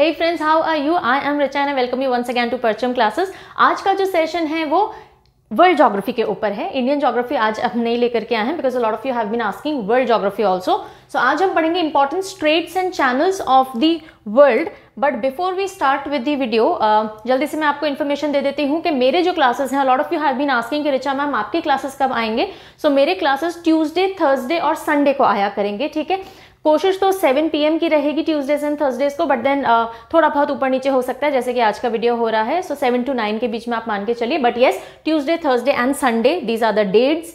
Hey friends how are you I am Richa and welcome you once again to Parcham classes आज का जो session है वो वर्ल्ड जोग्राफी के ऊपर है इंडियन जोग्राफी आज हम नहीं लेकर के आए हैं because lot of you have been asking world geography also so आज हम पढ़ेंगे important straits and channels of the world but before we start with the video जल्दी से मैं आपको इन्फॉर्मेशन दे देती हूँ कि मेरे जो क्लासेस हैं lot of you have been asking Richa ma'am आपके क्लासेस कब आएंगे सो so, मेरे क्लासेस ट्यूजडे थर्सडे और संडे को आया करेंगे ठीक है कोशिश तो 7 पीएम की रहेगी ट्यूजडेज एंड थर्सडेज को बट देन uh, थोड़ा बहुत ऊपर नीचे हो सकता है जैसे कि आज का वीडियो हो रहा है सो सेवन टू नाइन के बीच में आप मान के चलिए but yes Tuesday Thursday and Sunday these are the dates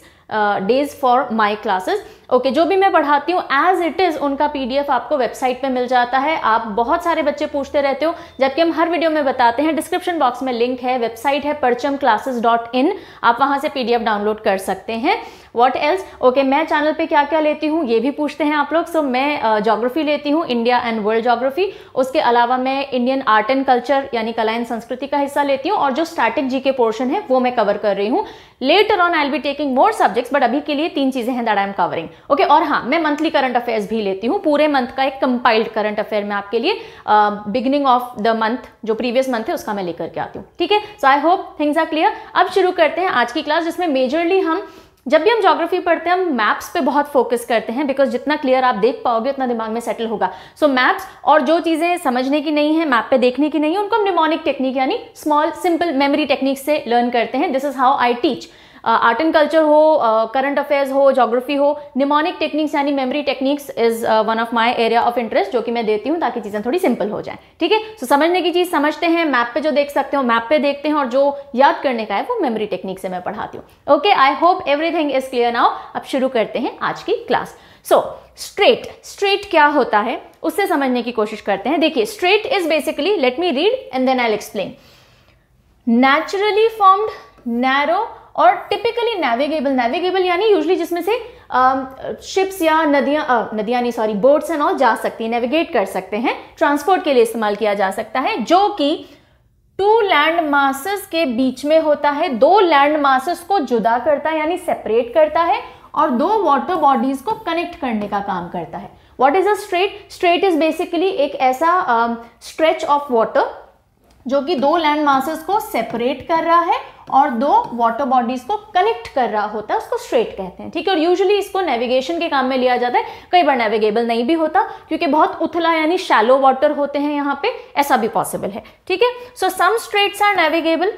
days for my classes okay okay, जो भी मैं पढ़ाती हूँ एज इट इज़ उनका पीडीएफ आपको वेबसाइट पे मिल जाता है आप बहुत सारे बच्चे पूछते रहते हो जबकि हम हर वीडियो में बताते हैं डिस्क्रिप्शन बॉक्स में लिंक है वेबसाइट है परचम क्लासेज डॉट इन आप वहाँ से पीडीएफ डाउनलोड कर सकते हैं वॉट एल्स ओके मैं चैनल पे क्या क्या लेती हूँ ये भी पूछते हैं आप लोग सो so, मैं जोग्राफी uh, लेती हूँ इंडिया एंड वर्ल्ड जोग्राफी उसके अलावा मैं इंडियन आर्ट एंड कल्चर यानी कला एंड संस्कृति का हिस्सा लेती हूँ और जो स्टैटिक जी के पोर्शन है वो मैं कवर कर रही हूँ later on I'll be taking more subjects but अभी के लिए तीन चीज़ें हैं that I am covering okay और हाँ मैं मंथली करंट अफेयर्स भी लेती हूँ पूरे मंथ का एक कंपाइल्ड करंट अफेयर में आपके लिए बिगनिंग ऑफ द मंथ जो प्रीवियस मंथ है उसका मैं लेकर के आती हूँ ठीक है so I hope things are clear अब शुरू करते हैं आज की क्लास जिसमें मेजरली हम जब भी हम जोग्राफी पढ़ते हैं हम मैप्स पे बहुत फोकस करते हैं बिकॉज जितना क्लियर आप देख पाओगे उतना दिमाग में सेटल होगा सो so, मैप्स और जो चीज़ें समझने की नहीं है मैप पे देखने की नहीं है उनको हम निमोनिक टेक्निक यानी स्मॉल सिंपल मेमोरी टेक्निक से लर्न करते हैं this is how I teach art and culture हो करंट अफेयर्स हो जोग्राफी हो निमोनिक टेक्निक्स यानी memory techniques is one of my area of interest जो कि मैं देती हूँ ताकि चीज़ें थोड़ी सिंपल हो जाए ठीक है सो समझने की चीज़ समझते हैं मैप पे जो देख सकते हो मैप पे देखते हैं और जो याद करने का है वो मेमोरी टेक्निक से मैं पढ़ाती हूँ okay I hope everything is clear now अब शुरू करते हैं आज की क्लास सो स्ट्रेट स्ट्रेट क्या होता है उससे समझने की कोशिश करते हैं देखिए strait is basically let me read and then I explain naturally formed narrow और टिपिकली नेविगेबल नेविगेबल यानी यूजली जिसमें से शिप्स um, या नदियाँ uh, नदियाँ नहीं सॉरी बोट्स एंड ऑल जा सकती हैं नेविगेट कर सकते हैं ट्रांसपोर्ट के लिए इस्तेमाल किया जा सकता है जो कि टू लैंड मासस के बीच में होता है दो लैंड मासस को जुदा करता है यानी सेपरेट करता है और दो वाटर बॉडीज को कनेक्ट करने का काम करता है what is a strait strait is basically एक ऐसा स्ट्रेच ऑफ वाटर जो कि दो लैंड मासस को सेपरेट कर रहा है और दो वाटर बॉडीज को कनेक्ट कर रहा होता है उसको स्ट्रेट कहते हैं ठीक है और यूजुअली इसको नेविगेशन के काम में लिया जाता है कई बार नेविगेबल नहीं भी होता क्योंकि बहुत उथला यानी शैलो वाटर होते हैं यहाँ पे ऐसा भी पॉसिबल है ठीक है so some straits are navigable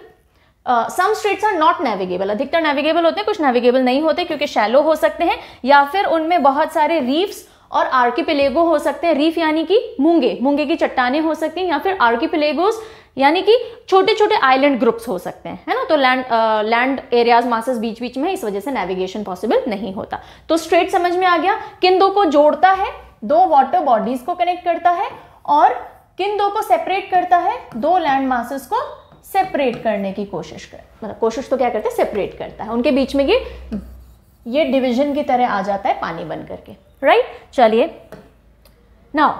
some straits are not navigable अधिकतर नेविगेबल होते हैं कुछ नेविगेबल नहीं होते क्योंकि शैलो हो सकते हैं या फिर उनमें बहुत सारे रीफ्स और आर्किपिलेगो हो सकते हैं रीफ यानी कि मूंगे मूंगे की चट्टाने हो सकती हैं या फिर आर्किपिलेगोस यानी कि छोटे छोटे आइलैंड ग्रुप्स हो सकते हैं है ना तो लैंड लैंड एरियाज मासेस बीच बीच में इस वजह से नेविगेशन पॉसिबल नहीं होता तो स्ट्रेट समझ में आ गया किन दो को जोड़ता है दो वाटर बॉडीज को कनेक्ट करता है और किन दो को सेपरेट करता है दो लैंड मासेस को सेपरेट करने की कोशिश कर मतलब कोशिश तो क्या करते हैं सेपरेट करता है उनके बीच में ये ये डिविजन की तरह आ जाता है पानी बन करके राइट चलिए नाउ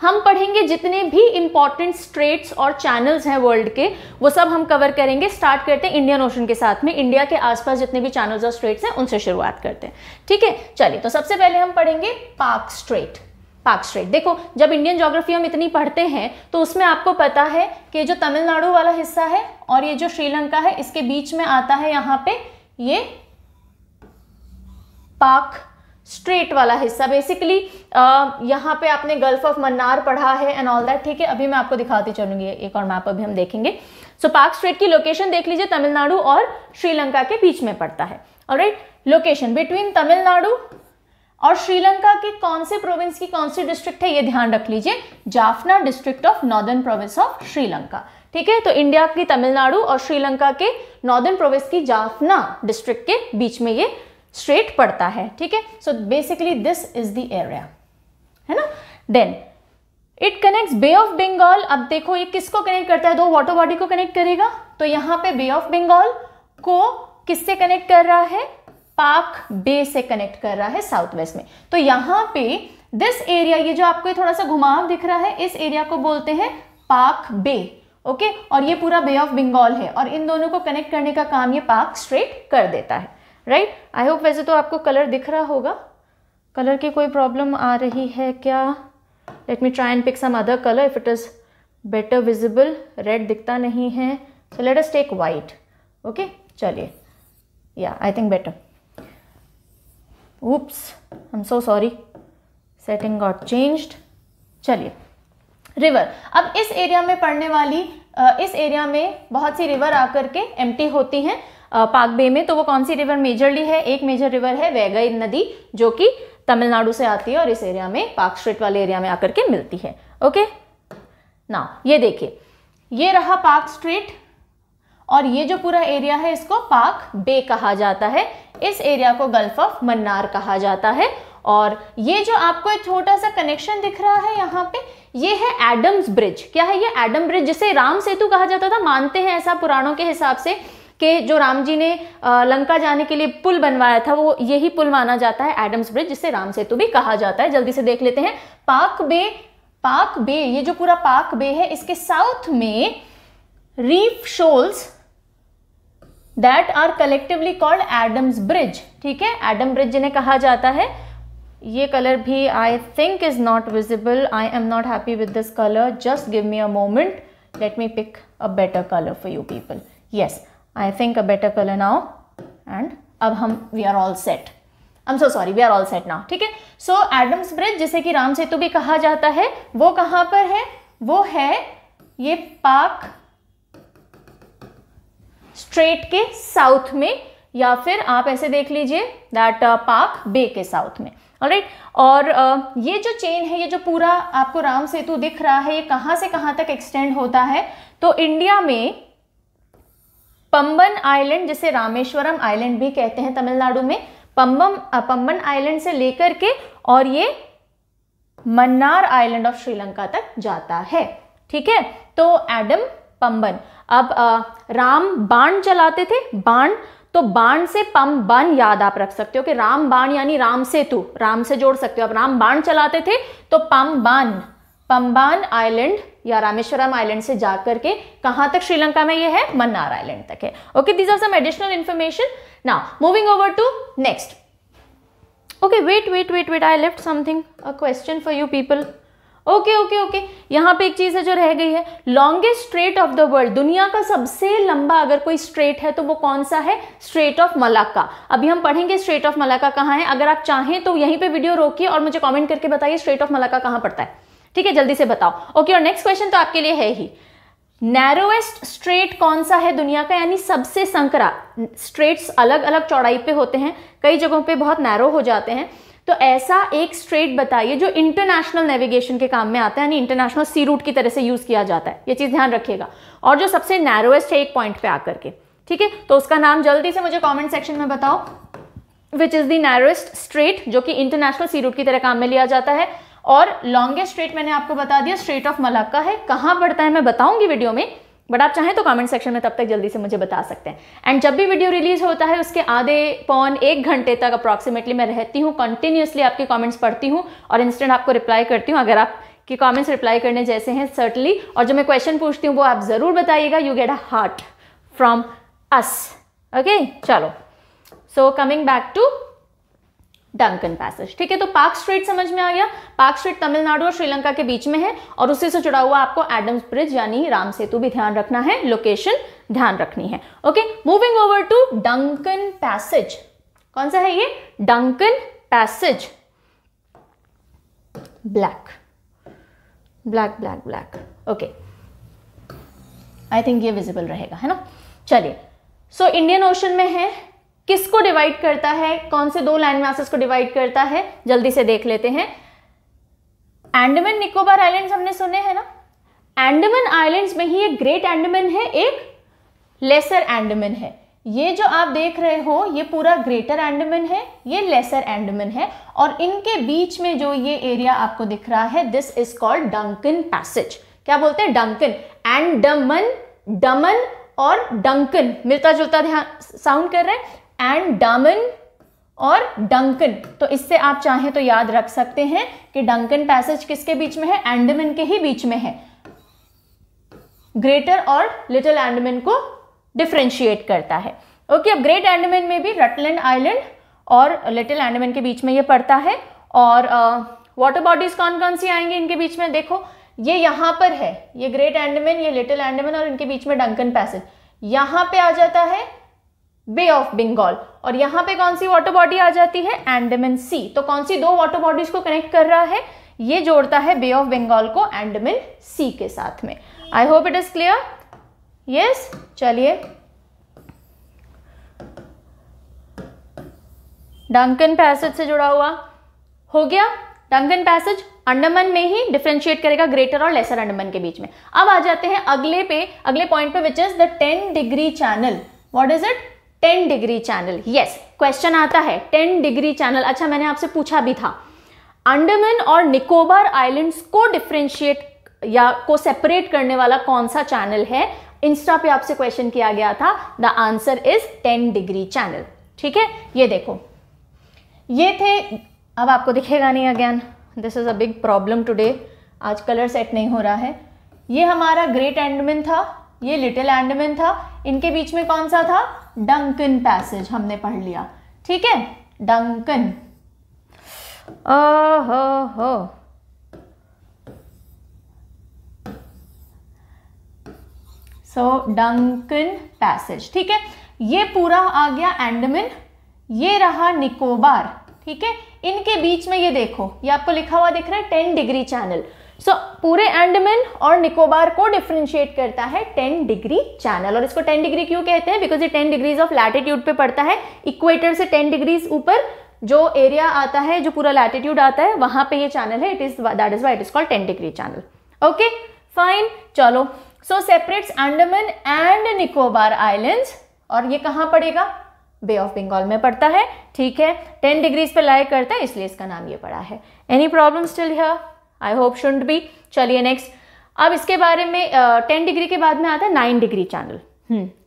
हम पढ़ेंगे जितने भी इंपॉर्टेंट स्ट्रेट्स और चैनल्स हैं वर्ल्ड के वो सब हम कवर करेंगे स्टार्ट करते हैं इंडियन ओशन के साथ में इंडिया के आसपास जितने भी चैनल्स और स्ट्रेट्स हैं उनसे शुरुआत करते हैं ठीक है चलिए तो सबसे पहले हम पढ़ेंगे पाक स्ट्रेट पाक स्ट्रेट देखो जब इंडियन जोग्राफी हम इतनी पढ़ते हैं तो उसमें आपको पता है कि जो तमिलनाडु वाला हिस्सा है और ये जो श्रीलंका है इसके बीच में आता है यहाँ पे ये पाक स्ट्रेट वाला हिस्सा बेसिकली यहाँ पे आपने गल्फ ऑफ मन्नार पढ़ा है एंड ऑल दैट ठीक है अभी मैं आपको दिखाती चलूंगी एक और मैप अभी हम देखेंगे सो पाक स्ट्रेट की लोकेशन देख लीजिए तमिलनाडु और श्रीलंका के बीच में पड़ता है और राइट लोकेशन बिटवीन तमिलनाडु और श्रीलंका के कौन से प्रोविंस की कौन सी डिस्ट्रिक्ट है ये ध्यान रख लीजिए Jaffna district of northern province of Sri Lanka ठीक है तो इंडिया की तमिलनाडु और श्रीलंका के नॉर्दर्न प्रोविंस की जाफना डिस्ट्रिक्ट के बीच में ये स्ट्रेट पड़ता है ठीक है so basically this is the area है ना then it connects bay of Bengal अब देखो ये किसको कनेक्ट करता है दो वाटर बॉडी को कनेक्ट करेगा तो यहां पे बे ऑफ बंगाल को किससे कनेक्ट कर रहा है पाक बे से कनेक्ट कर रहा है साउथ वेस्ट में तो यहां पे दिस एरिया ये जो आपको थोड़ा सा घुमाव दिख रहा है इस एरिया को बोलते हैं पाक बे ओके और ये पूरा बे ऑफ बंगाल है और इन दोनों को कनेक्ट करने का काम ये पाक स्ट्रेट कर देता है राइट आई होप वैसे तो आपको कलर दिख रहा होगा कलर की कोई प्रॉब्लम आ रही है क्या let me try and pick some other colour if it is better visible red दिखता नहीं है so let us take white okay चलिए या I think better I am so sorry setting got changed चलिए river अब इस area में पड़ने वाली इस एरिया में बहुत सी रिवर आकर के एम्प्टी होती हैं पाक बे में तो वो कौन सी रिवर मेजरली है एक मेजर रिवर है वैगई नदी जो कि तमिलनाडु से आती है और इस एरिया में पार्क स्ट्रीट वाले एरिया में आकर के मिलती है ओके ना ये देखिए ये रहा पाक स्ट्रीट और ये जो पूरा एरिया है इसको पाक बे कहा जाता है इस एरिया को गल्फ ऑफ मन्नार कहा जाता है और ये जो आपको एक छोटा सा कनेक्शन दिख रहा है यहाँ पे ये है एडम्स ब्रिज क्या है ये एडम ब्रिज जिसे राम सेतु कहा जाता था मानते हैं ऐसा पुराणों के हिसाब से कि जो राम जी ने लंका जाने के लिए पुल बनवाया था वो यही पुल माना जाता है एडम्स ब्रिज जिसे राम सेतु भी कहा जाता है जल्दी से देख लेते हैं पाक बे पाक बे ये जो पूरा पाक बे है इसके साउथ में reef shoals that are collectively called Adam's bridge ठीक है एडम ब्रिज जिन्हें कहा जाता है ये कलर भी I think is not visible I am not happy with this colour just give me a moment let me pick a better colour for you people yes I think a better colour now and अब हम we are all set I'm so sorry, we are all set now. ठीक है सो Adams bridge जिसे कि राम सेतु भी कहा जाता है वो कहाँ पर है वो है ये पाक स्ट्रेट के साउथ में या फिर आप ऐसे देख लीजिए दैट uh, पाक बे के साउथ में राइट right? और uh, ये जो चेन है ये जो पूरा आपको राम सेतु दिख रहा है ये कहाँ से कहाँ तक एक्सटेंड होता है तो इंडिया में पंबन आइलैंड जिसे रामेश्वरम आइलैंड भी कहते हैं तमिलनाडु में पंबम पंबन आइलैंड से लेकर के और ये मन्नार आइलैंड ऑफ श्रीलंका तक जाता है ठीक है तो एडम पंबन अब आ, राम बाण चलाते थे बाण तो बाण से पम बन याद आप रख सकते हो कि राम बाण यानी राम सेतु राम से जोड़ सकते हो अब राम बाण चलाते थे तो पम बाण पंबान आइलैंड या रामेश्वरम आइलैंड से जाकर के कहां तक श्रीलंका में ये है मन्नार आइलैंड तक है okay these are some additional information now moving over to next okay wait wait wait wait I left something a question for you people okay okay okay यहाँ पे एक चीज़ है जो रह गई है longest strait of the world दुनिया का सबसे लंबा अगर कोई स्ट्रेट है तो वो कौन सा है स्ट्रेट ऑफ मलाका अभी हम पढ़ेंगे स्ट्रेट ऑफ मलाका कहाँ है अगर आप चाहें तो यहीं पे वीडियो रोकिए और मुझे कमेंट करके बताइए स्ट्रेट ऑफ मलाका कहाँ पड़ता है ठीक है जल्दी से बताओ ओके और नेक्स्ट क्वेश्चन तो आपके लिए है ही नैरोएस्ट स्ट्रेट कौन सा है दुनिया का यानी सबसे संकरा स्ट्रेट्स अलग अलग चौड़ाई पे होते हैं कई जगहों पे बहुत नैरो हो जाते हैं तो ऐसा एक स्ट्रेट बताइए जो इंटरनेशनल नेविगेशन के काम में आता है यानी इंटरनेशनल सी रूट की तरह से यूज किया जाता है ये चीज ध्यान रखिएगा और जो सबसे नैरोएस्ट है एक पॉइंट पे आकर के ठीक है तो उसका नाम जल्दी से मुझे कॉमेंट सेक्शन में बताओ which is the narrowest strait जो कि इंटरनेशनल सी रूट की तरह काम में लिया जाता है और लॉन्गेस्ट स्ट्रेट मैंने आपको बता दिया स्ट्रेट ऑफ मलाक्का है कहाँ पड़ता है मैं बताऊंगी वीडियो में बट आप चाहें तो कमेंट सेक्शन में तब तक जल्दी से मुझे बता सकते हैं एंड जब भी वीडियो रिलीज होता है उसके आधे पौन एक घंटे तक अप्रॉक्सीमेटली मैं रहती हूँ कंटिन्यूसली आपके कमेंट्स पढ़ती हूँ और इंस्टेंट आपको रिप्लाई करती हूँ अगर आप कि कमेंट्स रिप्लाई करने जैसे हैं सर्टली और जो मैं क्वेश्चन पूछती हूँ वो आप ज़रूर बताइएगा you get a heart from us okay चलो so coming back to Duncan passage ठीक है तो पार्क स्ट्रीट समझ में आ गया पार्क स्ट्रीट तमिलनाडु और श्रीलंका के बीच में है और उसी से जुड़ा हुआ आपको एडम्स ब्रिज यानी राम सेतु भी ध्यान रखना है लोकेशन ध्यान रखनी है okay moving over to Duncan passage कौन सा है ये Duncan passage black black black black okay I think ये विजिबल रहेगा है ना चलिए सो इंडियन ओशन में है किसको डिवाइड करता है कौन से दो लैंड मासेस को डिवाइड करता है जल्दी से देख लेते हैं एंडमेन निकोबार आइलैंड हमने सुने हैं ना एंडमन आइलैंड में ही एक ग्रेट एंडमन है एक लेसर एंडमन है ये जो आप देख रहे हो ये पूरा ग्रेटर एंडमन है ये लेसर एंडमन है और इनके बीच में जो ये एरिया आपको दिख रहा है this is called Duncan passage क्या बोलते हैं डंकन एंडमन डमन और डंकन मिलता जुलता ध्यान साउंड कर रहे हैं एंड डामन और डंकन तो इससे आप चाहें तो याद रख सकते हैं कि डंकन पैसेज किसके बीच में है एंडमिन के ही बीच में है ग्रेटर और लिटिल एंडमिन को डिफ्रेंशिएट करता है ओके okay, अब ग्रेट एंडमिन में भी रटलैंड आइलैंड और लिटिल एंडमिन के बीच में ये पड़ता है और वाटर uh, बॉडीज कौन कौन सी आएंगे इनके बीच में देखो ये यहाँ पर है ये ग्रेट एंडमिन ये लिटिल एंडमिन और इनके बीच में डंकन पैसेज यहाँ पे आ जाता है बे ऑफ बंगाल और यहां पे कौन सी वाटर बॉडी आ जाती है एंडमिन सी तो कौन सी दो वाटर बॉडीज को कनेक्ट कर रहा है ये जोड़ता है बे ऑफ बंगाल को एंडमिन सी के साथ में I hope it is clear yes चलिए डंकन पैसेज से जुड़ा हुआ हो गया डंकन पैसेज अंडमान में ही डिफ्रेंशिएट करेगा ग्रेटर और लेसर अंडमान के बीच में अब आ जाते हैं अगले पे अगले पॉइंट पे which is the ten degree channel what is it ten degree channel yes question आता है टेन डिग्री चैनल अच्छा मैंने आपसे पूछा भी था अंडमान और निकोबार आइलैंड्स को डिफ्रेंशिएट या को सेपरेट करने वाला कौन सा चैनल है इंस्टा पे आपसे क्वेश्चन किया गया था the answer is ten degree channel ठीक है ये देखो ये थे अब आपको दिखेगा नहीं again this is a big problem today आज कलर सेट नहीं हो रहा है ये हमारा ग्रेट एंडमिन था ये लिटिल एंडमिन था इनके बीच में कौन सा था डंकन पैसेज हमने पढ़ लिया ठीक है डंकन हो हो सो डंकन पैसेज ठीक है ये पूरा आ गया एंडमिन ये रहा निकोबार ठीक है इनके बीच में ये देखो ये आपको लिखा हुआ दिख रहा है ten degree channel so so, पूरे एंडमेन और निकोबार को डिफ्रेंशिएट करता है 10 डिग्री चैनल और इसको 10 डिग्री क्यों कहते हैं बिकॉज ये 10 डिग्रीज ऑफ लैटिट्यूड पे पड़ता है इक्वेटर से 10 डिग्रीज ऊपर जो एरिया आता है जो पूरा लैटिट्यूड आता है वहां पे ये चैनल है it is that is why it is called ten degree channel okay fine चलो so separates Andaman and Nicobar island और ये कहाँ पड़ेगा बे ऑफ बंगाल में पड़ता है ठीक है टेन डिग्रीज पे लाइक करता है इसलिए इसका नाम ये पड़ा है any problem still here I hope should be चलिए नेक्स्ट अब इसके बारे में टेन uh, डिग्री के बाद में आता है नाइन डिग्री चैनल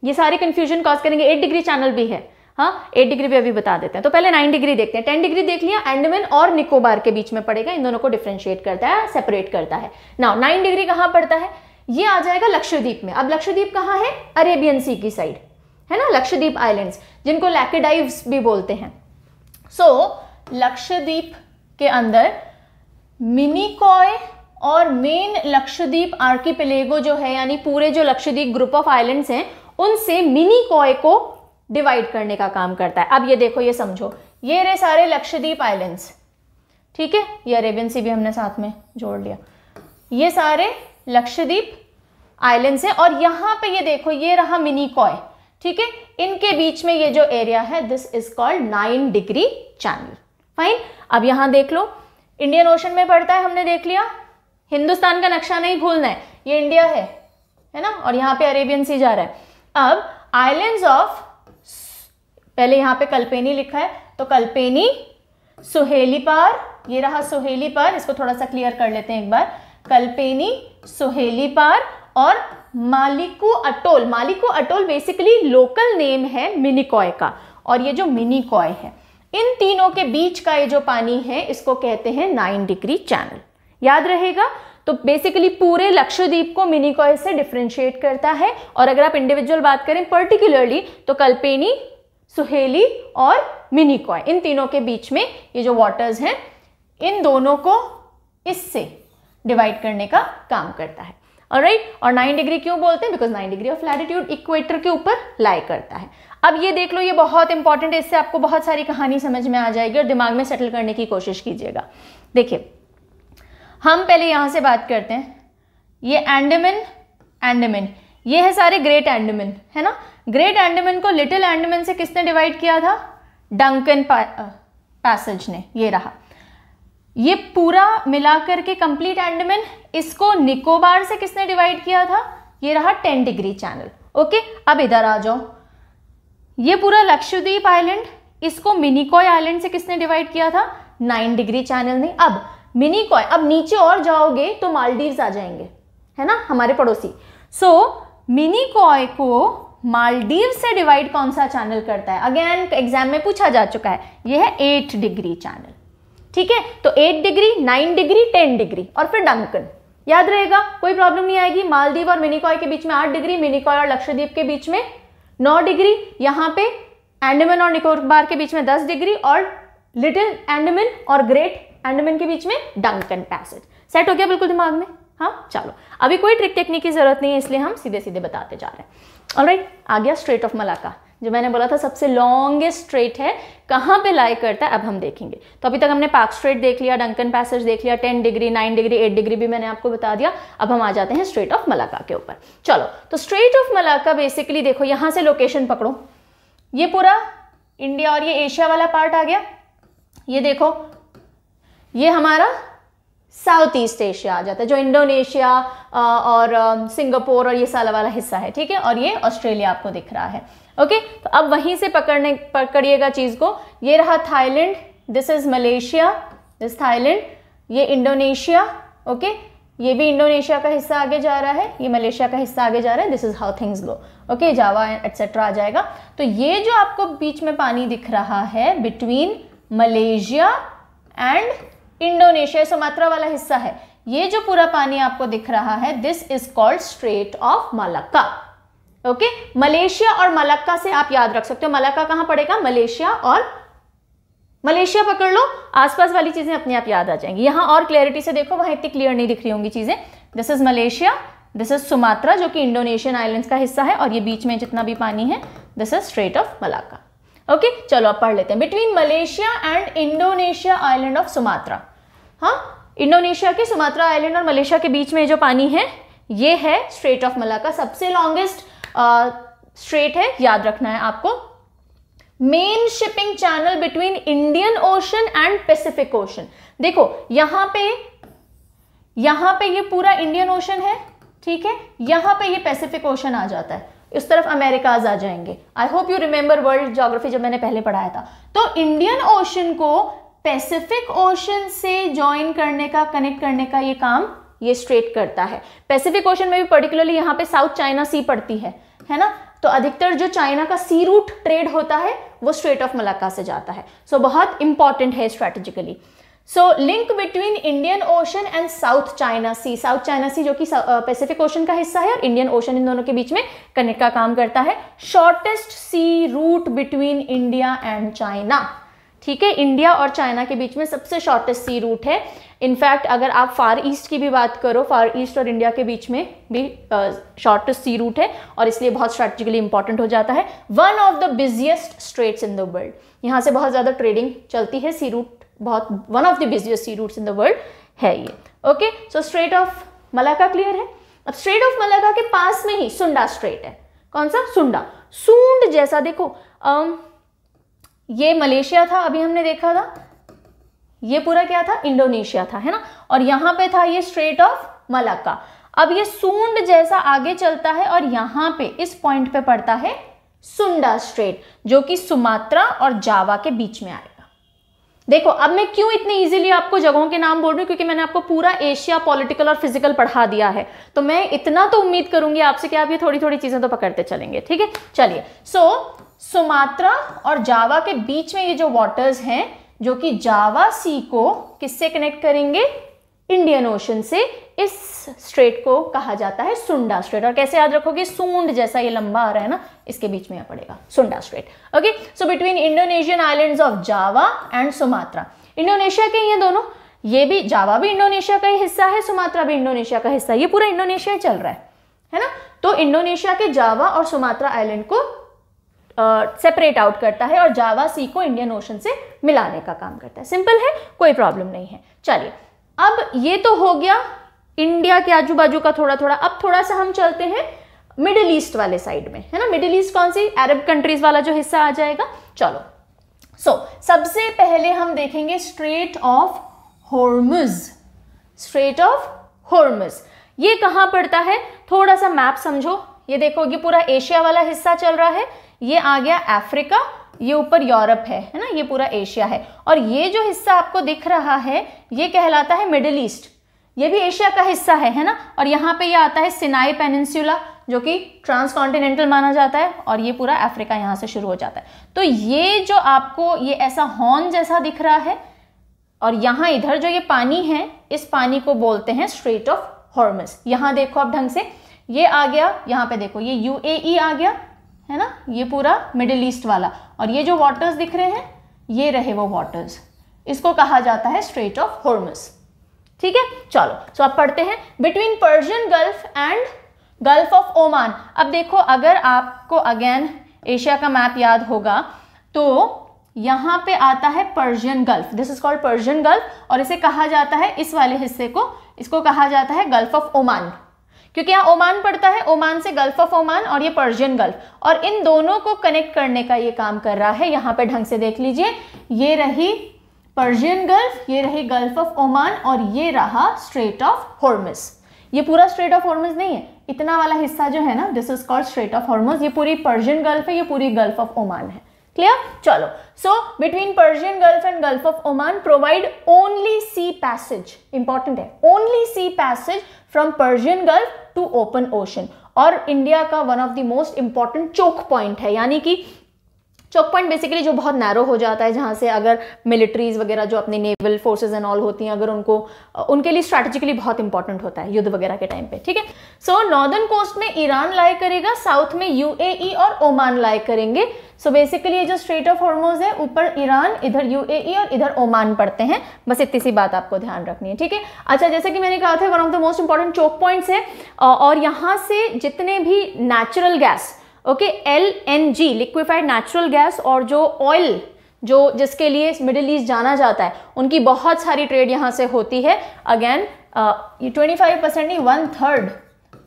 ये सारे कंफ्यूजन कॉज करेंगे एट डिग्री चैनल भी है हाँ एट डिग्री भी अभी बता देते हैं तो पहले नाइन डिग्री देखते हैं टेन डिग्री देख लिया एंडमेन और निकोबार के बीच में पड़ेगा इन दोनों को डिफ्रेंशिएट करता है सेपरेट करता है नाउ नाइन डिग्री कहाँ पड़ता है ये आ जाएगा लक्षद्वीप में अब लक्षद्वीप कहाँ है अरेबियन सी की साइड है ना लक्षद्वीप आइलैंड्स जिनको लैकेडाइव्स भी बोलते हैं सो so, लक्षद्वीप के अंदर मिनिकॉय और मेन लक्षद्वीप आर्किपेलेगो जो है यानी पूरे जो लक्षद्वीप ग्रुप ऑफ आइलैंड्स हैं उनसे मिनी कॉय को डिवाइड करने का काम करता है अब ये देखो ये समझो ये रहे सारे लक्षद्वीप आइलैंड्स ठीक है ये अरेबियन सी भी हमने साथ में जोड़ लिया ये सारे लक्षद्वीप आइलैंड्स हैं और यहाँ पे ये देखो ये रहा मिनी कॉय ठीक है इनके बीच में ये जो एरिया है this is called nine degree channel fine अब यहां देख लो इंडियन ओशन में पड़ता है हमने देख लिया हिंदुस्तान का नक्शा नहीं भूलना है ये इंडिया है है ना और यहाँ पे अरेबियन सी जा रहा है अब आइलैंड्स ऑफ पहले यहाँ पे कल्पेनी लिखा है तो कल्पेनी सुहेली पार ये रहा सुहेली पार इसको थोड़ा सा क्लियर कर लेते हैं एक बार कल्पेनी सुहेली पार और Maliku atoll Maliku atoll basically local name है मिनिकॉय का और ये जो मिनिकॉय है इन तीनों के बीच का ये जो पानी है इसको कहते हैं नाइन डिग्री चैनल याद रहेगा तो बेसिकली पूरे लक्षद्वीप को मिनी कॉय से डिफ्रेंशिएट करता है और अगर आप इंडिविजुअल बात करें पर्टिकुलरली तो कल्पेनी सुहेली और मिनी कॉय इन तीनों के बीच में ये जो वाटर्स हैं इन दोनों को इससे डिवाइड करने का काम करता है और राइट और नाइन डिग्री क्यों बोलते हैं because nine degree of latitude equator के ऊपर लाई करता है अब ये देख लो ये बहुत इंपॉर्टेंट है इससे आपको बहुत सारी कहानी समझ में आ जाएगी और दिमाग में सेटल करने की कोशिश कीजिएगा देखिए हम पहले यहां से बात करते हैं ये एंडमिन एंडमिन ये है सारे ग्रेट एंडमिन है ना ग्रेट एंडमिन को लिटिल एंडमिन से किसने डिवाइड किया था डंकन पैसेज ने ये रहा ये पूरा मिलाकर के कंप्लीट एंडमिन इसको निकोबार से किसने डिवाइड किया था ये रहा टेन डिग्री चैनल ओके अब इधर आ जाओ ये पूरा लक्षद्वीप आइलैंड इसको मिनीकॉय आइलैंड से किसने डिवाइड किया था नाइन डिग्री चैनल ने अब मिनीकॉय अब नीचे और जाओगे तो मालदीव्स आ जाएंगे है ना हमारे पड़ोसी सो मिनीकॉय को मालदीव से डिवाइड कौन सा चैनल करता है अगेन एग्जाम में पूछा जा चुका है यह है एट डिग्री चैनल ठीक है तो eight degree nine degree ten degree और फिर डंकन याद रहेगा कोई प्रॉब्लम नहीं आएगी मालदीव और मिनीकॉय के बीच में आठ डिग्री मिनीकॉय और लक्षद्वीप के बीच में नौ डिग्री यहाँ पे एंडमिन और निकोबार के बीच में दस डिग्री और लिटिल एंडमिन और ग्रेट एंडमिन के बीच में डंकन पैसेज सेट हो गया बिल्कुल दिमाग में हाँ चलो अभी कोई ट्रिक टेक्निक की जरूरत नहीं है इसलिए हम सीधे सीधे बताते जा रहे हैं ऑलराइट right, आ गया स्ट्रेट ऑफ मलाका जो मैंने बोला था सबसे लॉन्गेस्ट स्ट्रेट है कहाँ पे लाइक करता है अब हम देखेंगे तो अभी तक हमने पार्क स्ट्रेट देख लिया डंकन पैसेज देख लिया ten degree nine degree eight degree भी मैंने आपको बता दिया अब हम आ जाते हैं स्ट्रेट ऑफ मलाका के ऊपर चलो तो स्ट्रेट ऑफ मलाका बेसिकली देखो यहाँ से लोकेशन पकड़ो ये पूरा इंडिया और ये एशिया वाला पार्ट आ गया ये देखो ये हमारा साउथ ईस्ट एशिया आ जाता है जो इंडोनेशिया और सिंगापुर और ये साला वाला हिस्सा है ठीक है और ये ऑस्ट्रेलिया आपको दिख रहा है ओके तो अब वहीं से पकड़ने पकड़िएगा चीज़ को ये रहा Thailand this is Malaysia this Thailand ये इंडोनेशिया ओके ये भी इंडोनेशिया का हिस्सा आगे जा रहा है ये मलेशिया का हिस्सा आगे जा रहा है this is how things go okay Java etcetera आ जाएगा तो ये जो आपको बीच में पानी दिख रहा है between Malaysia and Indonesia Sumatra वाला हिस्सा है ये जो पूरा पानी आपको दिख रहा है this is called strait of Malacca okay Malaysia और मलक्का से आप याद रख सकते हो मलक्का कहां पड़ेगा मलेशिया और मलेशिया पकड़ लो आसपास वाली चीजें अपने आप याद आ जाएंगी यहां और क्लियरिटी से देखो वहां इतनी क्लियर नहीं दिख रही होंगी चीजें this is Malaysia this is Sumatra जो कि इंडोनेशियन आइलैंड्स का हिस्सा है और ये बीच में जितना भी पानी है this is straight of Malacca okay चलो आप पढ़ लेते हैं between Malaysia and Indonesia island of Sumatra हाँ इंडोनेशिया के सुमात्रा आइलैंड और मलेशिया के बीच में जो पानी है ये है स्ट्रेट ऑफ मलाका सबसे लॉन्गेस्ट स्ट्रेट है याद रखना है आपको main shipping channel between Indian ocean and Pacific ocean देखो यहां पे यहां पे ये पूरा इंडियन ओशन है ठीक है यहां पे ये पैसिफिक ओशन आ जाता है इस तरफ अमेरिकाज आ जाएंगे I hope you remember world geography जब मैंने पहले पढ़ाया था तो इंडियन ओशन को पैसिफिक ओशन से ज्वाइन करने का कनेक्ट करने का ये काम ये स्ट्रेट करता है पैसिफिक ओशन में भी पर्टिकुलरली यहां पे साउथ चाइना सी पड़ती है है ना तो अधिकतर जो चाइना का सी रूट ट्रेड होता है वो स्ट्रेट ऑफ मलाका से जाता है सो so, बहुत इंपॉर्टेंट है strategically so link between Indian ocean and South China sea South China sea जो कि पैसिफिक ओशन का हिस्सा है और इंडियन ओशन इन दोनों के बीच में कनेक्ट का काम करता है shortest sea route between India and China ठीक है इंडिया और चाइना के बीच में सबसे शॉर्टेस्ट सी रूट है इनफैक्ट अगर आप फार ईस्ट की भी बात करो फार ईस्ट और इंडिया के बीच में भी शॉर्टेस्ट सी रूट है और इसलिए बहुत स्ट्रेटेजिकली इंपॉर्टेंट हो जाता है one of the busiest straits in the world यहाँ से बहुत ज़्यादा ट्रेडिंग चलती है सी रूट बहुत one of the busiest sea routes in the world है ये okay so strait of Malacca clear है अब स्ट्रेट ऑफ मलाका के पास में ही सुंडा स्ट्रेट है कौन सा सुंडा सूंड जैसा देखो आ, ये मलेशिया था अभी हमने देखा था ये पूरा क्या था इंडोनेशिया था है ना और यहां पे था ये स्ट्रेट ऑफ मलाका अब ये सूंड जैसा आगे चलता है और यहां पे इस पॉइंट पे पड़ता है सुंडा स्ट्रेट जो कि सुमात्रा और जावा के बीच में आएगा देखो अब मैं क्यों इतने इजीली आपको जगहों के नाम बोल रही हूँ क्योंकि मैंने आपको पूरा एशिया पॉलिटिकल और फिजिकल पढ़ा दिया है तो मैं इतना तो उम्मीद करूंगी आपसे कि आप ये थोड़ी थोड़ी चीज़ें तो पकड़ते चलेंगे ठीक है चलिए सो so, सुमात्रा और जावा के बीच में ये जो वाटर्स हैं जो कि जावा सी को किससे कनेक्ट करेंगे इंडियन ओशन से इस स्ट्रेट को कहा जाता है सुंडा स्ट्रेट और कैसे याद रखोगे सूंड जैसा ये लंबा आ रहा है ना इसके बीच में पड़ेगा Sunda strait okay so between Indonesian islands of Java and Sumatra Indonesia के ये दोनों ये भी जावा भी इंडोनेशिया का ही हिस्सा है सुमात्रा भी इंडोनेशिया का हिस्सा है ये पूरा इंडोनेशिया चल रहा है है ना तो इंडोनेशिया के जावा और सुमात्रा आइलैंड को सेपरेट uh, आउट करता है और जावा सी को इंडियन ओशन से मिलाने का काम करता है सिंपल है कोई प्रॉब्लम नहीं है चलिए अब ये तो हो गया इंडिया के आजू बाजू का थोड़ा थोड़ा अब थोड़ा सा हम चलते हैं मिडिल ईस्ट वाले साइड में है ना मिडिल ईस्ट कौन सी अरब कंट्रीज वाला जो हिस्सा आ जाएगा चलो सो so, सबसे पहले हम देखेंगे strait of Hormuz strait of Hormuz ये कहाँ पड़ता है थोड़ा सा मैप समझो ये देखो ये पूरा एशिया वाला हिस्सा चल रहा है ये आ गया अफ्रीका ये ऊपर यूरोप है है ना ये पूरा एशिया है और ये जो हिस्सा आपको दिख रहा है ये कहलाता है मिडिल ईस्ट ये भी एशिया का हिस्सा है है ना और यहाँ पे ये आता है सिनाई पेनिनसुला जो कि ट्रांस कॉन्टिनेंटल माना जाता है और ये पूरा अफ्रीका यहाँ से शुरू हो जाता है तो ये जो आपको ये ऐसा हॉर्न जैसा दिख रहा है और यहाँ इधर जो ये पानी है इस पानी को बोलते हैं स्ट्रेट ऑफ हॉर्मस यहाँ देखो आप ढंग से ये आ गया यहाँ पे देखो ये यू आ गया है ना ये पूरा मिडिल ईस्ट वाला और ये जो वाटर्स दिख रहे हैं ये रहे वो वाटर्स इसको कहा जाता है स्ट्रेट ऑफ होर्मस ठीक है चलो सो आप पढ़ते हैं between Persian gulf and gulf of Oman अब देखो अगर आपको अगेन एशिया का मैप याद होगा तो यहां पे आता है Persian gulf this is called Persian gulf और इसे कहा जाता है इस वाले हिस्से को इसको कहा जाता है गल्फ ऑफ ओमान क्योंकि यहाँ ओमान पड़ता है ओमान से गल्फ ऑफ ओमान और ये पर्जियन गल्फ और इन दोनों को कनेक्ट करने का ये काम कर रहा है यहाँ पे ढंग से देख लीजिए ये रही पर्जियन गल्फ ये रही गल्फ ऑफ ओमान और ये रहा स्ट्रेट ऑफ हॉर्मिस ये पूरा स्ट्रेट ऑफ हॉर्मिस नहीं है इतना वाला हिस्सा जो है ना this is called strait of Hormuz ये पूरी पर्जियन गल्फ है ये पूरी गल्फ ऑफ ओमान है क्लियर चलो so between Persian gulf and gulf of Oman provide only sea passage important है only sea passage from Persian gulf to open ocean और India का one of the most important choke point है यानी कि चौक point basically जो बहुत narrow हो जाता है जहाँ से अगर मिलिट्रीज वगैरह जो अपने नेवल फोर्सेज एंड ऑल होती हैं अगर उनको उनके लिए स्ट्रेटेजिकली बहुत इंपॉर्टेंट होता है युद्ध वगैरह के टाइम पे ठीक है सो नॉर्दर्न कोस्ट में ईरान लाए करेगा साउथ में यूएई e और ओमान लाए करेंगे सो बेसिकली ये जो स्ट्रेट ऑफ हॉर्मोज है ऊपर ईरान इधर यूएई e और इधर ओमान पड़ते हैं बस इतनी सी बात आपको ध्यान रखनी है ठीक है अच्छा जैसे कि मैंने कहा था one of the most important choke points है और यहाँ से जितने भी natural gas okay L N G liquefied natural gas और जो ऑयल जो जिसके लिए मिडिल ईस्ट जाना जाता है उनकी बहुत सारी ट्रेड यहाँ से होती है अगेन ट्वेंटी फाइव परसेंट नहीं वन थर्ड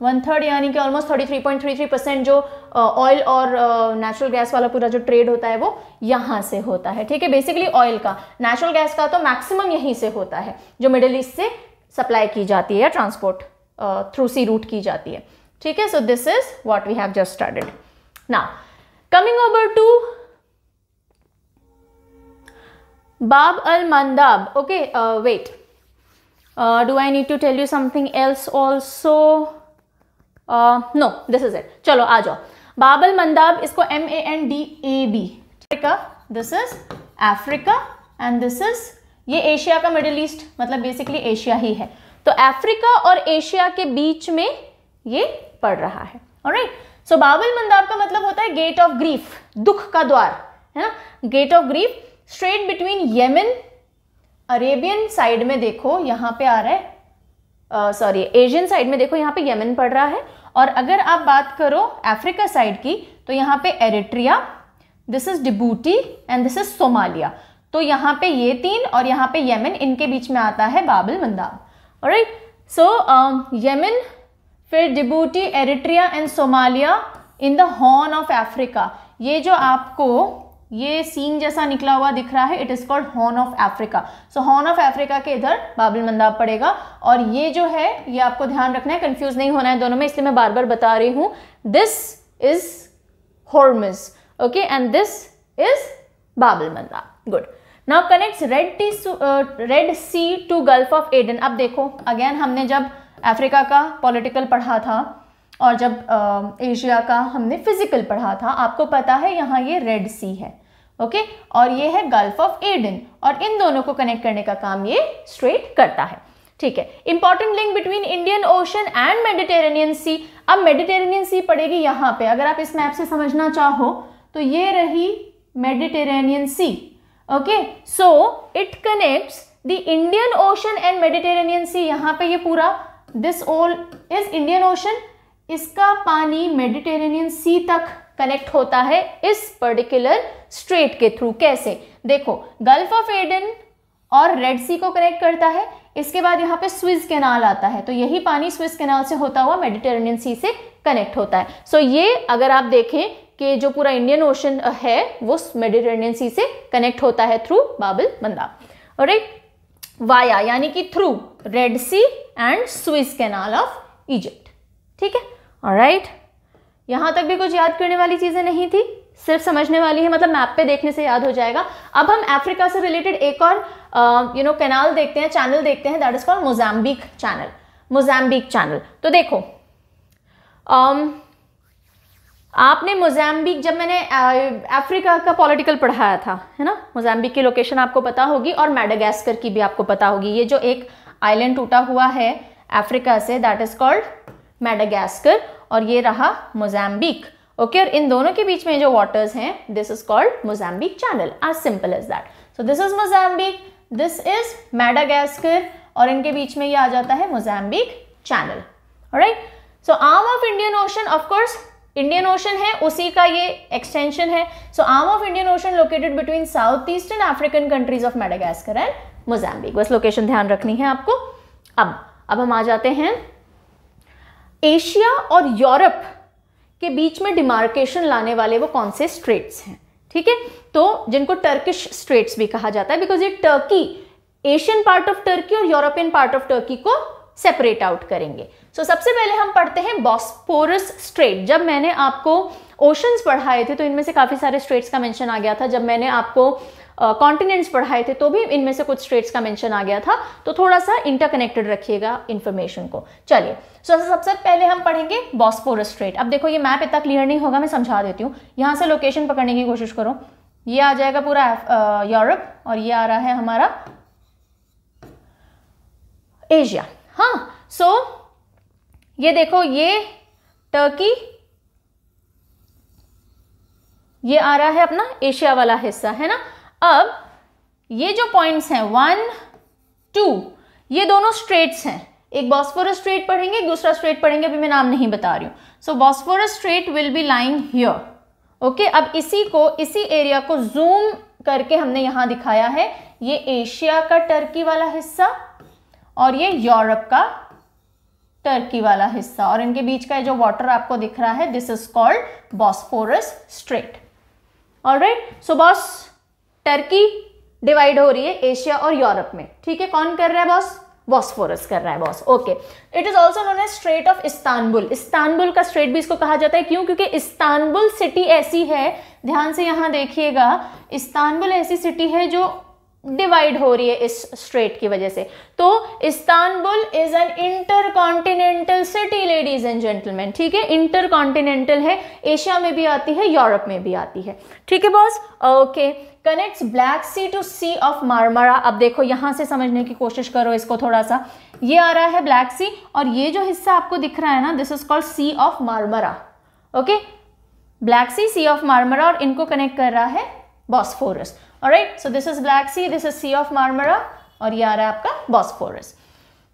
वन थर्ड यानी कि almost thirty three point three three percent जो ऑयल uh, और नेचुरल uh, गैस वाला पूरा जो ट्रेड होता है वो यहाँ से होता है ठीक है बेसिकली ऑयल का नेचुरल गैस का तो मैक्सिमम यहीं से होता है जो मिडिल ईस्ट से सप्लाई की जाती है या ट्रांसपोर्ट थ्रू सी रूट की जाती है ठीक है so this is what we have just started ना coming over to Bab al Mandeb okay wait do I need to tell you something else also no this is it चलो आ जाओ Bab el Mandeb इसको M A N D A B Africa this is Africa and this is ये Asia का Middle East मतलब basically Asia ही है तो अफ्रीका और एशिया के बीच में ये पड़ रहा है और राइट सो बाबल मंदाब का मतलब होता है गेट ऑफ ग्रीफ दुख का द्वार है ना gate of grief strait between Yemen Arabian side में देखो यहां पे आ रहा है सॉरी एशियन साइड में देखो यहां पे यमन पड़ रहा है और अगर आप बात करो अफ्रीका साइड की तो यहाँ पे Eritrea this is Djibouti and this is Somalia तो यहाँ पे ये तीन और यहाँ पे यमन इनके बीच में आता है बाबल मंदाब और सो यमन फिर Djibouti Eritrea and Somalia in the Horn of Africa ये जो आपको ये सीन जैसा निकला हुआ दिख रहा है it is called Horn of Africa so Horn of Africa के इधर बाबुल मंदाब पड़ेगा और ये जो है ये आपको ध्यान रखना है कंफ्यूज नहीं होना है दोनों में इसलिए मैं बार बार बता रही हूं this is Hormuz okay and this is Bab el Mandeb good now connect red टी Red Sea to Gulf of Aden अब देखो अगेन हमने जब अफ्रीका का पॉलिटिकल पढ़ा था और जब एशिया uh, का हमने फिजिकल पढ़ा था आपको पता है यहाँ ये रेड सी है ओके और ये है गल्फ ऑफ एडन और इन दोनों को कनेक्ट करने का काम ये स्ट्रेट करता है ठीक है important link between Indian ocean and Mediterranean Sea अब मेडिटेरेनियन सी पड़ेगी यहां पे अगर आप इस मैप से समझना चाहो तो ये रही Mediterranean Sea okay so it connects the Indian ocean and Mediterranean Sea यहां पे ये पूरा दिस ओल इज इंडियन ओशन इसका पानी मेडिटेरेनियन सी तक कनेक्ट होता है इस पर्टिकुलर स्ट्रेट के थ्रू कैसे देखो गल्फ ऑफ एडन और रेड सी को कनेक्ट करता है इसके बाद यहाँ पे स्विज कैनाल आता है तो यही पानी स्विज कैनाल से होता हुआ मेडिटेरेनियन सी से कनेक्ट होता है सो so, ये अगर आप देखें कि जो पूरा इंडियन ओशन है वो मेडिटेरेनियन सी से कनेक्ट होता है थ्रू बाबल बंदा और वाया यानी कि through Red Sea and Suez Canal of Egypt ठीक है और राइट right? यहाँ तक भी कुछ याद करने वाली चीज़ें नहीं थी सिर्फ समझने वाली है मतलब मैप पे देखने से याद हो जाएगा अब हम अफ्रीका से रिलेटेड एक और यू नो कैनाल देखते हैं चैनल देखते हैं that is called Mozambique Channel Mozambique Channel तो देखो um, आपने मोजाम्बिक जब मैंने अफ्रीका का पॉलिटिकल पढ़ाया था है ना मोजाम्बिक की लोकेशन आपको पता होगी और मैडागास्कर की भी आपको पता होगी ये जो एक आइलैंड टूटा हुआ है Africa say that is called Madagascar और ये रहा मोजाम्बिक ओके okay, और इन दोनों के बीच में जो वाटर्स हैं this is called Mozambique Channel as simple is that so this is Mozambique this is Madagascar और इनके बीच में ये आ जाता है Mozambique Channel right so arm of Indian Ocean of course Indian Ocean है उसी का ये एक्सटेंशन है so arm of Indian Ocean located between south eastern African countries of Madagascar and Mozambique बस लोकेशन ध्यान रखनी है आपको अब अब हम आ जाते हैं एशिया और यूरोप के बीच में डिमार्केशन लाने वाले वो कौन से स्ट्रेट्स हैं ठीक है तो जिनको टर्किश स्ट्रेट्स भी कहा जाता है बिकॉज ये Turkey Asian part of Turkey और यूरोपियन पार्ट ऑफ टर्की को सेपरेट आउट करेंगे सो so, सबसे पहले हम पढ़ते हैं बॉस्पोरस स्ट्रेट जब मैंने आपको ओशंस पढ़ाए थे तो इनमें से काफ़ी सारे स्ट्रेट्स का मेंशन आ गया था जब मैंने आपको कॉन्टिनेंट्स पढ़ाए थे तो भी इनमें से कुछ स्टेट्स का मेंशन आ गया था तो थोड़ा सा इंटरकनेक्टेड रखिएगा इन्फॉर्मेशन को चलिए सो so, सबसे पहले हम पढ़ेंगे बॉस्फोरस स्ट्रेट अब देखो ये मैप इतना क्लियर नहीं होगा मैं समझा देती हूँ यहाँ से लोकेशन पकड़ने की कोशिश करो ये आ जाएगा पूरा यूरोप और ये आ रहा है हमारा एशिया हाँ सो so, ये देखो ये टर्की ये आ रहा है अपना एशिया वाला हिस्सा है ना अब ये जो पॉइंट्स हैं वन टू ये दोनों स्ट्रेट्स हैं एक बॉस्फोरस स्ट्रेट पढ़ेंगे दूसरा स्ट्रेट पढ़ेंगे अभी मैं नाम नहीं बता रही हूं so Bosphorus strait will be lying here okay अब इसी को इसी एरिया को जूम करके हमने यहां दिखाया है ये एशिया का टर्की वाला हिस्सा और ये यूरोप का टर्की वाला हिस्सा और इनके बीच का जो वाटर आपको दिख रहा है this is called Bosphorus Strait alright so बॉस टर्की डिवाइड हो रही है एशिया और यूरोप में ठीक है कौन कर रहा है बॉस बॉस्फोरस कर रहा है बॉस okay it is also known as Strait of Istanbul Istanbul का स्ट्रेट भी इसको कहा जाता है क्यों क्योंकि इस्तानबुल सिटी ऐसी है ध्यान से यहाँ देखिएगा इस्तानबुल ऐसी सिटी है जो डिवाइड हो रही है इस स्ट्रेट की वजह से तो Istanbul is an intercontinental city ladies and gentleman ठीक है इंटर कॉन्टिनेंटल है एशिया में भी आती है यूरोप में भी आती है ठीक है बॉस okay connects Black Sea to Sea of Marmara अब देखो यहां से समझने की कोशिश करो इसको थोड़ा सा ये आ रहा है ब्लैक सी और ये जो हिस्सा आपको दिख रहा है ना this is called Sea of Marmara okay Black Sea Sea of Marmara और इनको कनेक्ट कर रहा है Bosphorus right so this is Black Sea this is Sea of Marmara और ये आ रहा है आपका Bosphorus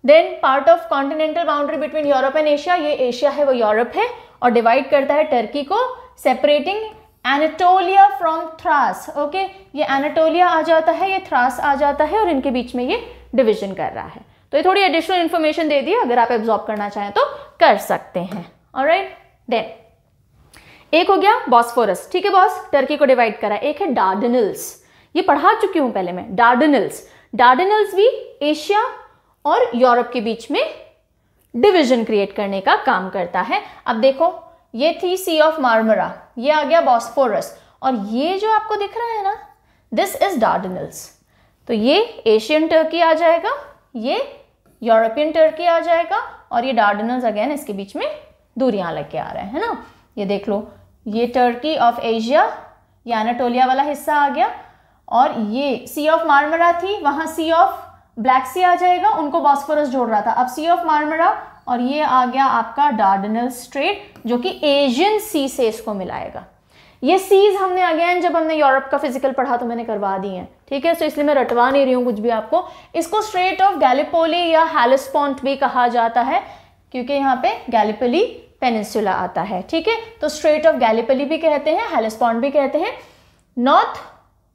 then part of continental boundary between Europe and Asia ये एशिया है वो यूरोप है और डिवाइड करता है टर्की को separating Anatolia from Thrace okay ये एनाटोलिया आ जाता है ये थ्रास आ जाता है और इनके बीच में ये डिविजन कर रहा है तो ये थोड़ी एडिशनल इन्फॉर्मेशन दे दी अगर आप एब्जॉर्ब करना चाहें तो कर सकते हैं और देन एक हो गया बॉस्फोरस ठीक है बॉस टर्की को डिवाइड करा एक है डार्डनल्स ये पढ़ा चुकी हूं पहले मैं डार्डनल्स डार्डनल्स भी एशिया और यूरोप के बीच में डिवीजन क्रिएट करने का काम करता है अब देखो ये थी सी ऑफ मार्मरा ये आ गया बॉस्फोरस और ये जो आपको दिख रहा है ना दिस इज डार्डनल्स तो ये एशियन टर्की आ जाएगा ये यूरोपियन टर्की आ जाएगा और ये डार्डनल्स अगेन इसके बीच में दूरियां लग के आ रहे हैं ना ये देख लो ये टर्की ऑफ एशिया ये अनाटोलिया वाला हिस्सा आ गया और ये सी ऑफ मारमरा थी वहाँ सी ऑफ ब्लैक सी आ जाएगा उनको बॉस्फोरस जोड़ रहा था अब सी ऑफ मारमरा और ये आ गया आपका डार्डनल स्ट्रेट जो कि एशियन सी से इसको मिलाएगा ये सीज हमने अगेन जब हमने यूरोप का फिजिकल पढ़ा तो मैंने करवा दी है ठीक है सो इसलिए मैं रटवा नहीं रही हूँ कुछ भी आपको इसको स्ट्रेट ऑफ गैलिपोली या हेलिस्पॉन्ट भी कहा जाता है क्योंकि यहाँ पे गैलिपली पेनिसुला आता है ठीक है तो स्ट्रेट ऑफ गैलिपली भी कहते हैं हेलिस्पॉन्ट भी कहते हैं नॉर्थ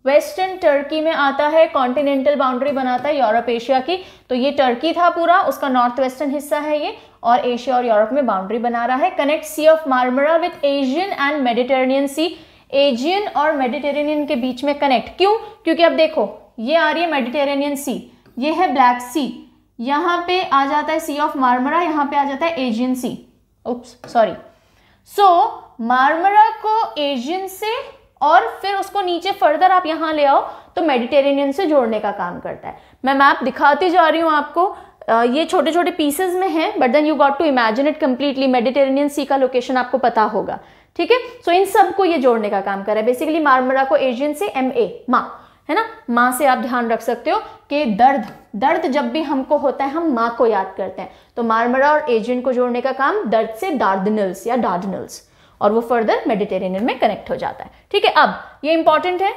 वेस्टर्न टर्की में आता है कॉन्टिनेंटल बाउंड्री बनाता है यूरोप एशिया की तो ये टर्की था पूरा उसका नॉर्थ वेस्टर्न हिस्सा है ये और एशिया और यूरोप में बाउंड्री बना रहा है connect Sea of Marmara with Asian and Mediterranean Sea Aegean और मेडिटेरेनियन के बीच में कनेक्ट क्यों क्योंकि अब देखो ये आ रही है मेडिटेरेनियन सी ये है ब्लैक सी यहाँ पे आ जाता है सी ऑफ मार्मरा यहाँ पे आ जाता है एजियन सी उप सॉरी सो मार्मरा को एजियन से और फिर उसको नीचे फर्दर आप यहाँ ले आओ तो मेडिटेरेनियन से जोड़ने का काम करता है मैं मैप दिखाती जा रही हूँ आपको ये छोटे छोटे पीसेज में है but then you got to imagine it completely Mediterranean Sea का लोकेशन आपको पता होगा ठीक है सो इन सब को ये जोड़ने का काम कर रहा है बेसिकली मारमरा को एशियन से एम ए माँ है ना माँ से आप ध्यान रख सकते हो कि दर्द दर्द जब भी हमको होता है हम माँ को याद करते हैं तो मारमरा और एजेंट को जोड़ने का काम दर्द से डार्डनल्स या डार्डनल्स और वो फर्दर मेडिटेरेनियन में कनेक्ट हो जाता है ठीक है अब ये इंपॉर्टेंट है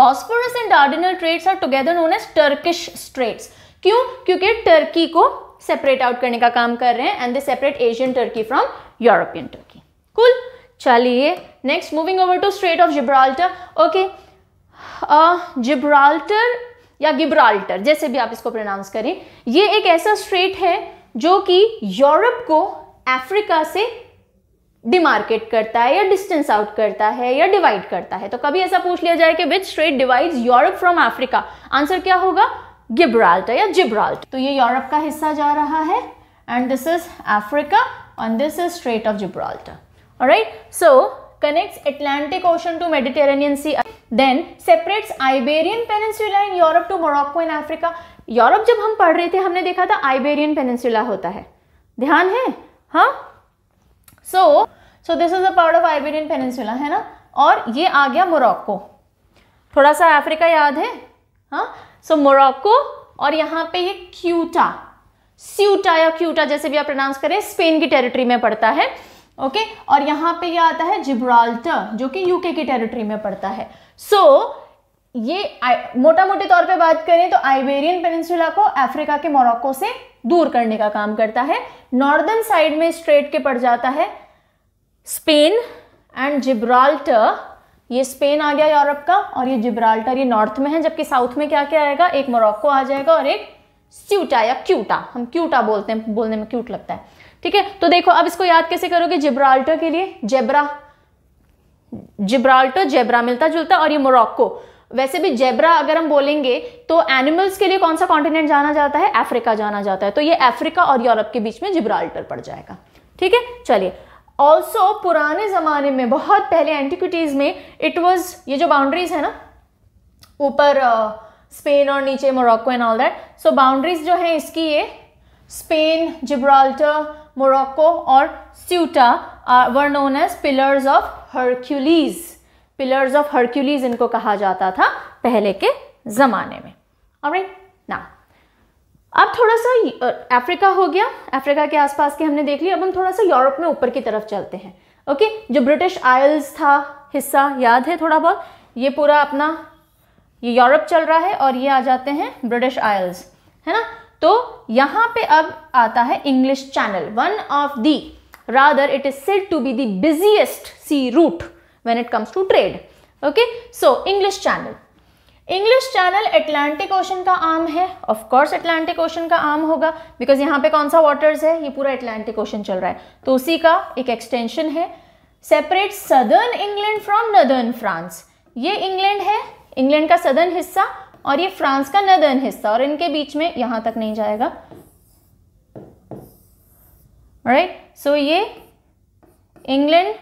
Bosphorus and Dardanelle straits are together known as Turkish Straits क्यों क्योंकि टर्की को सेपरेट आउट करने का काम कर रहे हैं and they separate Asian Turkey from European Turkey cool चलिए next moving over to Strait of Gibraltar okay Gibraltar या गिब्राल्टर जैसे भी आप इसको प्रोनाउंस करें ये एक ऐसा स्ट्रेट है जो कि यूरोप को अफ्रीका से डिमार्केट करता है या डिस्टेंस आउट करता है या डिवाइड करता है तो कभी ऐसा पूछ लिया जाए कि which strait divide Europe from Africa answer क्या होगा गिब्राल्ट या जिब्राल्ट तो ये यूरोप का हिस्सा जा रहा है and this is Africa and this is straight of Gibraltar right so connect Atlantic Ocean to Mediterranean Sea then separates Iberian Peninsula in Europe to Morocco in Africa Europe जब हम पढ़ रहे थे हमने देखा था आइबेरियन पेनेंसुला होता है ध्यान है हाँ so so, so this is a part of Iberian Peninsula है ना और ये आ गया मोरक्को थोड़ा सा अफ्रीका याद है हाँ सो मोरक्को और यहाँ पे ये क्यूटा स्यूटा या क्यूटा जैसे भी आप प्रोनाउंस करें स्पेन की टेरिटरी में पड़ता है ओके okay? और यहाँ पे ये आता है जिब्राल्टर जो कि यूके की टेरिटरी में पड़ता है सो so, ये मोटा मोटे तौर पे बात करें तो आइबेरियन पेनिनसुला को अफ्रीका के मोरक्को से दूर करने का काम करता है नॉर्दर्न साइड में स्ट्रेट के पड़ जाता है स्पेन एंड जिब्राल्टर ये स्पेन आ गया यूरोप का और ये जिब्राल्टर ये नॉर्थ में है जबकि साउथ में क्या क्या आएगा एक मोरक्को आ जाएगा और एक स्यूटा या क्यूटा हम क्यूटा बोलते हैं बोलने में क्यूट लगता है ठीक है तो देखो अब इसको याद कैसे करोगे जिब्राल्टर के लिए जेब्रा जिब्राल्टर जेब्रा मिलता जुलता और ये मोरक्को वैसे भी जेब्रा अगर हम बोलेंगे तो एनिमल्स के लिए कौन सा कॉन्टिनेंट जाना जाता है अफ्रीका जाना जाता है तो ये अफ्रीका और यूरोप के बीच में जिब्राल्टर पड़ जाएगा ठीक है चलिए ऑल्सो पुराने ज़माने में बहुत पहले एंटिक्विटीज़ में इट वॉज ये जो बाउंड्रीज है ना ऊपर स्पेन और नीचे Morocco and all that so boundaries जो है इसकी ये स्पेन जिब्राल्टर मोरक्को और Ceuta were known as Pillars of Hercules Pillars of Hercules इनको कहा जाता था पहले के ज़माने में और ना अब थोड़ा सा अफ्रीका हो गया अफ्रीका के आसपास के हमने देख लिया अब हम थोड़ा सा यूरोप में ऊपर की तरफ चलते हैं ओके जो ब्रिटिश आयल्स था हिस्सा याद है थोड़ा बहुत ये पूरा अपना ये यूरोप चल रहा है और ये आ जाते हैं ब्रिटिश आयल्स है ना तो यहाँ पे अब आता है English Channel one of the rather it is said to be the busiest sea route when it comes to trade okay so English Channel English Channel Atlantic Ocean का आम है ऑफ कोर्स एटलांटिक ओशन का आम होगा because यहाँ पे कौन सा waters है ये पूरा एटलांटिक ओशन चल रहा है तो उसी का एक एक्सटेंशन है separate southern England from northern France ये इंग्लैंड है इंग्लैंड का सदर्न हिस्सा और ये फ्रांस का नदर्न हिस्सा और इनके बीच में यहां तक नहीं जाएगा राइट सो so ये इंग्लैंड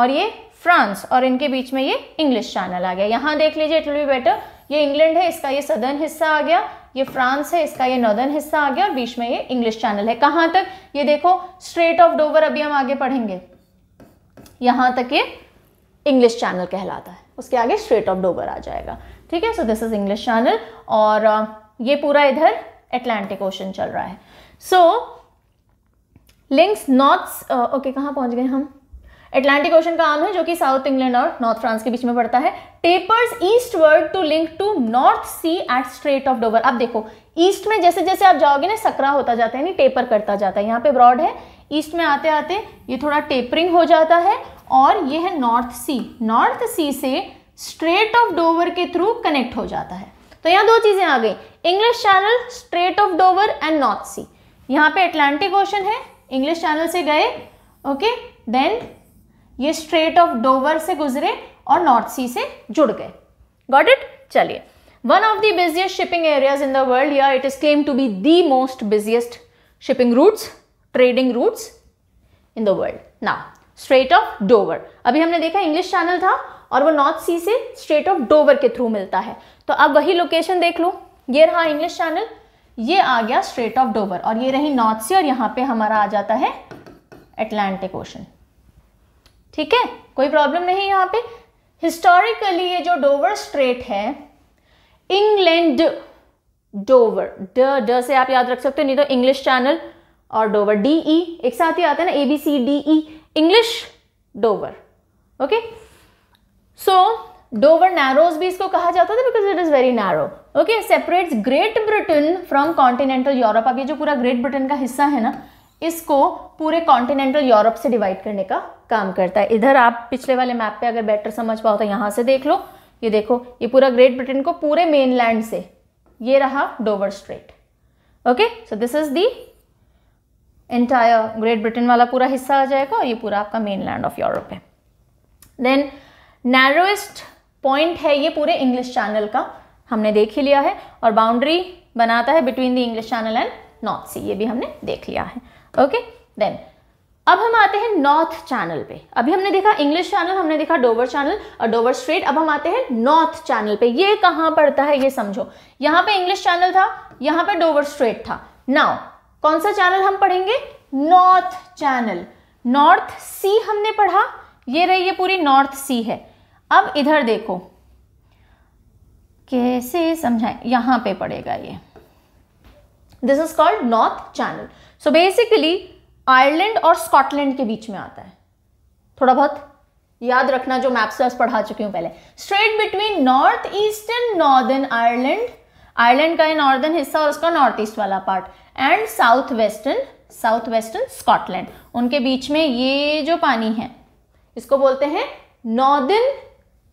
और ये फ्रांस और इनके बीच में ये इंग्लिश चैनल आ गया यहां देख लीजिए इट विल बी बेटर ये इंग्लैंड है इसका ये सदर्न हिस्सा आ गया ये फ्रांस है इसका ये नॉर्दर्न हिस्सा आ गया और बीच में ये इंग्लिश चैनल है कहां तक ये देखो स्ट्रेट ऑफ डोवर अभी हम आगे पढ़ेंगे यहां तक ये इंग्लिश चैनल कहलाता है उसके आगे स्ट्रेट ऑफ डोवर आ जाएगा ठीक है so this is English Channel और ये पूरा इधर एटलांटिक ओशन चल रहा है सो लिंक्स नॉर्थ ओके कहां पहुंच गए हम अटलांटिक ओशन का आम है जो कि साउथ इंग्लैंड और नॉर्थ फ्रांस के बीच में पड़ता है tapers eastward to link to North Sea at Strait of Dover अब देखो ईस्ट में जैसे जैसे आप जाओगे ना सकरा होता जाता है यानी टेपर करता जाता है यहाँ पे ब्रॉड है ईस्ट में आते आते ये थोड़ा टेपरिंग हो जाता है और ये है नॉर्थ सी नॉर्थ सी से स्ट्रेट ऑफ डोवर के थ्रू कनेक्ट हो जाता है तो यहाँ दो चीज़ें आ गई English Channel Strait of Dover and North Sea यहाँ पे अटलांटिक ओशन है इंग्लिश चैनल से गए ओके देन ये स्ट्रेट ऑफ डोवर से गुजरे और नॉर्थ सी से जुड़ गए गॉट इट चलिए one of the busiest shipping areas in the world या it is claim to be the most busiest shipping routes trading routes in the world ना Strait of Dover अभी हमने देखा English channel था और वो North Sea से Strait of Dover के थ्रू मिलता है तो अब वही लोकेशन देख लो ये रहा इंग्लिश चैनल ये आ गया स्ट्रेट ऑफ डोवर और ये रही नॉर्थ सी और यहाँ पे हमारा आ जाता है एटलांटिक ओशन ठीक है कोई प्रॉब्लम नहीं यहाँ पे हिस्टोरिकली ये जो डोवर स्ट्रेट है इंग्लैंड डोवर ड ड से आप याद रख सकते हो नहीं तो इंग्लिश चैनल और डोवर डी ई एक साथ ही आता है ना A B C D E English Dover okay so Dover Narrows भी इसको कहा जाता था because it is very narrow okay separates Great Britain from continental Europe अब ये जो पूरा ग्रेट ब्रिटेन का हिस्सा है ना इसको पूरे कॉन्टिनेंटल यूरोप से डिवाइड करने का काम करता है इधर आप पिछले वाले मैप पे अगर बेटर समझ पाओ तो यहाँ से देख लो ये देखो ये पूरा ग्रेट ब्रिटेन को पूरे मेनलैंड से ये रहा Dover Strait okay so this is the entire Great Britain वाला पूरा हिस्सा आ जाएगा और ये पूरा आपका मेन लैंड ऑफ यूरोप है देन नैरोएस्ट पॉइंट है ये पूरे इंग्लिश चैनल का हमने देख ही लिया है और बाउंड्री बनाता है between the English Channel and North Sea ये भी हमने देख लिया है ओके देन अब हम आते हैं नॉर्थ चैनल पे अभी हमने देखा इंग्लिश चैनल हमने देखा डोवर चैनल और डोवर स्ट्रेट अब हम आते हैं नॉर्थ चैनल पे ये कहां पड़ता है ये समझो यहां पे इंग्लिश चैनल था यहां पे डोवर स्ट्रेट था नाउ कौन सा चैनल हम पढ़ेंगे नॉर्थ चैनल नॉर्थ सी हमने पढ़ा ये रही ये पूरी नॉर्थ सी है अब इधर देखो कैसे समझाए यहां पर पड़ेगा ये this is called North Channel so basically Ireland और स्कॉटलैंड के बीच में आता है थोड़ा बहुत याद रखना जो मैप्स पढ़ा चुकी हूं पहले strait between north east and Northern Ireland Ireland का नॉर्दर्न हिस्सा और उसका नॉर्थ ईस्ट वाला part and south western south western Scotland उनके बीच में ये जो पानी है इसको बोलते हैं Northern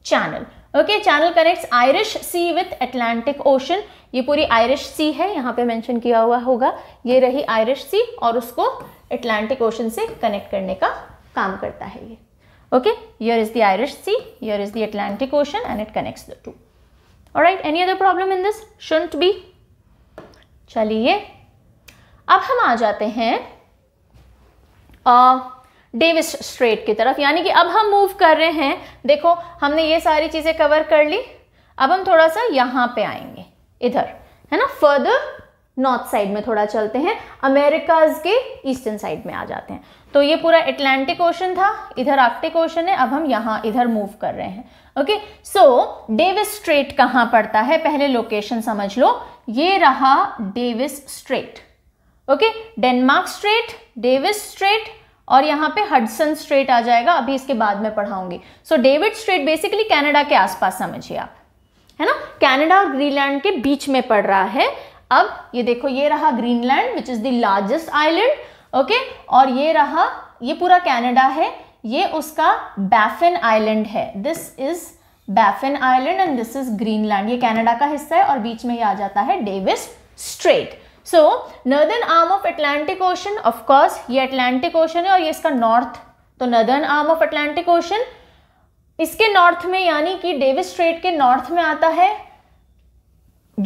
Channel okay channel connects Irish Sea with Atlantic Ocean ये पूरी आयरिश सी है यहाँ पे मेंशन किया हुआ होगा ये रही आयरिश सी और उसको अटलांटिक ओशन से कनेक्ट करने का काम करता है ये okay here is the Irish Sea here is the Atlantic Ocean and it connects the two और right any other problem in this shouldn't be चलिए अब हम आ जाते हैं uh, डेविस स्ट्रेट की तरफ यानी कि अब हम मूव कर रहे हैं देखो हमने ये सारी चीज़ें कवर कर ली अब हम थोड़ा सा यहां पे आएंगे इधर है ना फर्दर नॉर्थ साइड में थोड़ा चलते हैं अमेरिकाज के ईस्टर्न साइड में आ जाते हैं तो ये पूरा एटलांटिक ओशन था इधर आर्कटिक ओशन है अब हम यहाँ इधर मूव कर रहे हैं ओके सो डेविस स्ट्रेट कहाँ पड़ता है पहले लोकेशन समझ लो ये रहा Davis Strait okay Denmark Strait Davis Strait और यहाँ पे हडसन स्ट्रेट आ जाएगा अभी इसके बाद में पढ़ाऊंगी so David Strait basically Canada के आसपास समझिए आप है ना कैनेडा ग्रीनलैंड के बीच में पड़ रहा है अब ये देखो ये रहा Greenland which is the largest island okay और ये रहा ये पूरा कैनेडा है ये उसका बैफिन आइलैंड है this is Baffin Island and this is Greenland ये कैनेडा का हिस्सा है और बीच में ये आ जाता है Davis Strait so northern arm of Atlantic Ocean of course ये अटलांटिक ओशन है और ये इसका नॉर्थ तो northern arm of Atlantic Ocean इसके नॉर्थ में यानी कि डेविस स्ट्रेट के नॉर्थ में आता है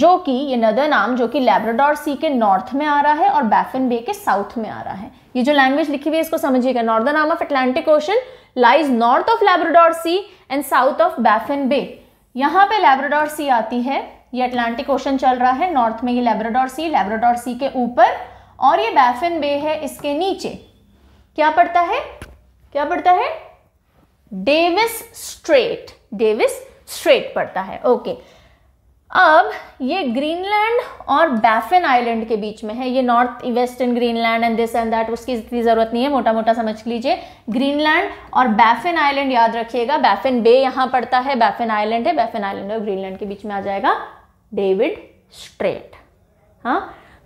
जो कि ये नदर्न आर्म जो कि लेब्राडोर सी के नॉर्थ में आ रहा है और बैफिन बे के साउथ में आ रहा है ये जो लैंग्वेज लिखी हुई है इसको समझिएगा northern arm of Atlantic Ocean lies north of Labrador Sea and south of Baffin Bay यहां पे लेब्राडोर सी आती है ये अटलांटिक ओशन चल रहा है नॉर्थ में ये लेब्राडोर सी लेब्राडोर सी के ऊपर और ये बैफिन बे है इसके नीचे क्या पड़ता है क्या पड़ता है डेविस स्ट्रेट डेविस स्ट्रेट पड़ता है ओके अब ये ग्रीनलैंड और बैफिन आइलैंड के बीच में है ये north western Greenland and this and that उसकी इतनी ज़रूरत नहीं है मोटा मोटा समझ लीजिए ग्रीनलैंड और बैफिन आइलैंड याद रखिएगा बैफिन बे यहां पड़ता है बैफिन आइलैंड है बैफिन आइलैंड और ग्रीनलैंड के बीच में आ जाएगा डेविड स्ट्रेट हाँ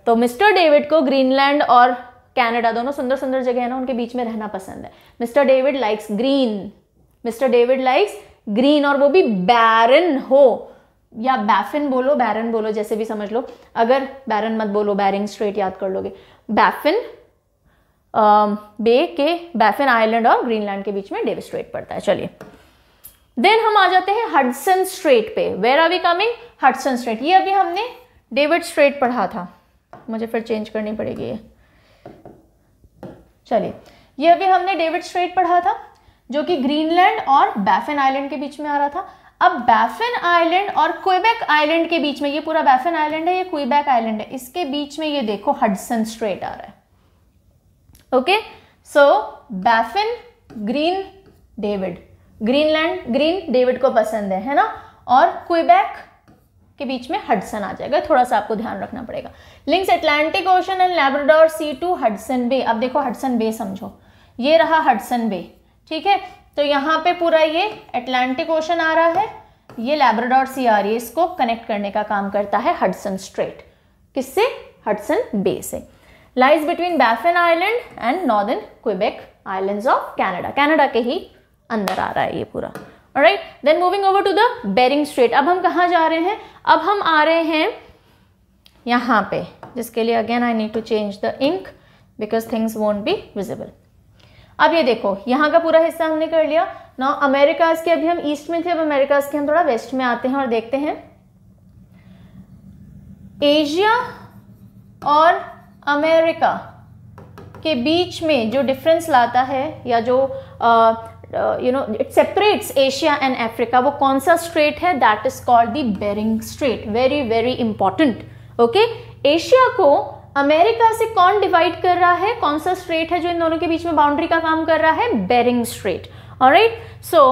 तो मिस्टर डेविड को ग्रीनलैंड और कनाडा दोनों सुंदर सुंदर जगह है ना उनके बीच में रहना पसंद है Mister David likes green Mister David likes green और वो भी बैरन हो या बैफिन बोलो बैरन बोलो जैसे भी समझ लो अगर बैरन मत बोलो बैरिंग स्ट्रेट याद कर लोगे बैफिन बे के बैफिन आइलैंड और ग्रीनलैंड के बीच में डेविड स्ट्रेट पड़ता है चलिए देन हम आ जाते हैं हडसन स्ट्रेट पे where are we coming Hudson Strait ये अभी हमने डेविड स्ट्रेट पढ़ा था मुझे फिर चेंज करनी पड़ेगी ये चलिए ये अभी हमने डेविड स्ट्रेट पढ़ा था जो कि ग्रीनलैंड और बैफिन आइलैंड के बीच में आ रहा था अब बैफिन आइलैंड और क्वेबेक आइलैंड के बीच में ये पूरा बैफिन आइलैंड है ये क्वेबेक आइलैंड है इसके बीच में ये देखो हडसन स्ट्रेट आ रहा है okay so Baffin green David Greenland green David को पसंद है है ना और क्विबैक के बीच में हडसन आ जाएगा थोड़ा सा आपको ध्यान रखना पड़ेगा links Atlantic Ocean and Labrador Sea to Hudson Bay अब देखो हडसन बे समझो ये रहा हडसन बे ठीक है तो यहाँ पे पूरा ये अटलांटिक ओशन आ रहा है ये लैब्रोडोर सी आ रही है इसको कनेक्ट करने का काम करता है हडसन स्ट्रेट किससे हडसन बे से lies between Baffin Island and northern Quebec islands of Canada Canada के ही अंदर आ रहा है ये पूरा right then moving over to the Bering Strait अब हम कहाँ जा रहे हैं अब हम आ रहे हैं यहाँ पे जिसके लिए again I need to change the ink because things won't be visible अब ये देखो यहाँ का पूरा हिस्सा हमने कर लिया ना अमेरिकाज के अभी हम ईस्ट में थे अब अमेरिकाज के हम थोड़ा वेस्ट में आते हैं और देखते हैं एशिया और अमेरिका के बीच में जो डिफरेंस लाता है या जो you know it separates Asia and Africa वो कौन सा स्ट्रेट है that is called the Bering Strait very very important okay Asia को अमेरिका से कौन डिवाइड कर रहा है कौन सा स्ट्रेट है जो इन दोनों के बीच में बाउंड्री का काम कर रहा है बेरिंग स्ट्रेट और right so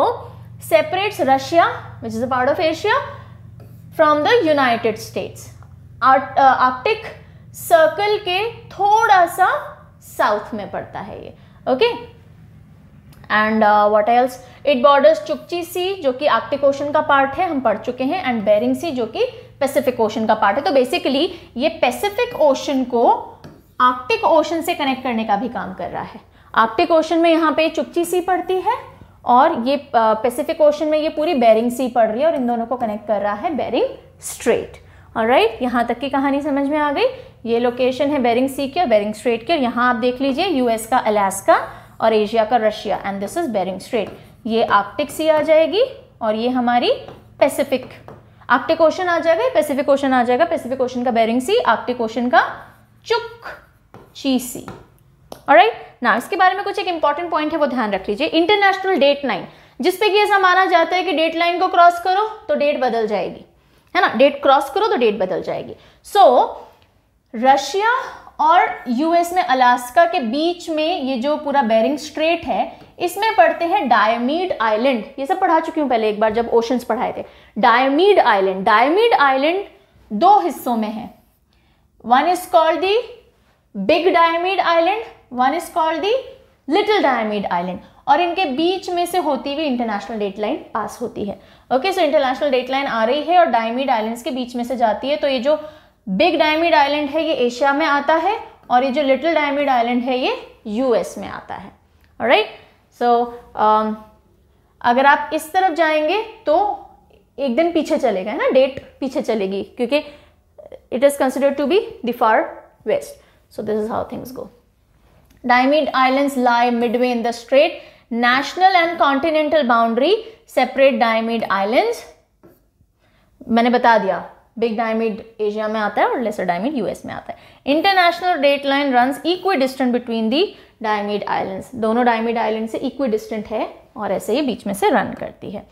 separates Russia which is a part of Asia from the United States Arctic Circle के थोड़ा सा साउथ में पड़ता है ये okay okay? And what else it borders Chukchi Sea जो कि आर्टिक ओशन का पार्ट है हम पढ़ चुके हैं एंड बेरिंग सी जो कि पैसिफिक ओशन का पार्ट है तो बेसिकली ये पैसिफिक ओशन को आर्टिक ओशन से कनेक्ट करने का भी काम कर रहा है आर्टिक ओशन में यहाँ पे चुपची सी पड़ती है और ये पैसिफिक uh, ओशन में ये पूरी बैरिंग सी पड़ रही है और इन दोनों को कनेक्ट कर रहा है बैरिंग स्ट्रेट और राइट यहाँ तक की कहानी समझ में आ गई ये लोकेशन है बैरिंग सी की और बैरिंग स्ट्रेट की और यहाँ आप देख लीजिए यूएस का अलास्का और एशिया का Russia and this is Bering Strait ये आर्कटिक सी आ जाएगी और ये हमारी पैसिफिक आर्कटिक ओशन आ जाएगा पैसिफिक ओशन आ जाएगा पैसिफिक ओशन का बेरिंग सी आर्कटिक ओशन का चुक ची सी राइट ना इसके बारे में कुछ एक इंपॉर्टेंट पॉइंट है वो ध्यान रख लीजिए इंटरनेशनल डेट लाइन जिसपे कि ऐसा माना जाता है कि डेट लाइन को क्रॉस करो तो डेट बदल जाएगी है ना डेट क्रॉस करो तो डेट बदल जाएगी सो so, रशिया और यूएस में अलास्का के बीच में ये जो पूरा बैरिंग स्ट्रेट है इसमें पढ़ते हैं डायमीड आइलैंड ये सब पढ़ा चुकी हूँ पहले एक बार जब ओशंस पढ़ाए थे डायमीड आइलैंड डायमीड आइलैंड दो हिस्सों में है one is called the Big Diomede Island one is called the Little Diomede Island और इनके बीच में से होती हुई इंटरनेशनल डेट लाइन पास होती है okay so International Date Line आ रही है और डायमीड आइलैंड्स के बीच में से जाती है तो ये जो बिग डायमिड आइलैंड है ये एशिया में आता है और ये जो लिटिल डायमिड आइलैंड है ये यूएस में आता है राइट सो so, um, अगर आप इस तरफ जाएंगे तो एक दिन पीछे चलेगा है ना डेट पीछे चलेगी क्योंकि it is considered to be the far west so this is how things go Diomede Islands lie midway in the strait national and continental boundary separate Diomede Island मैंने बता दिया बिग डायमिड एशिया में आता है और लेसर डायमिड यूएस में आता है International Date Line run equidistant between the Diomede Islands दोनों डायमिड आइलैंड से इक्वी डिस्टेंट है और ऐसे ही बीच में से रन करती है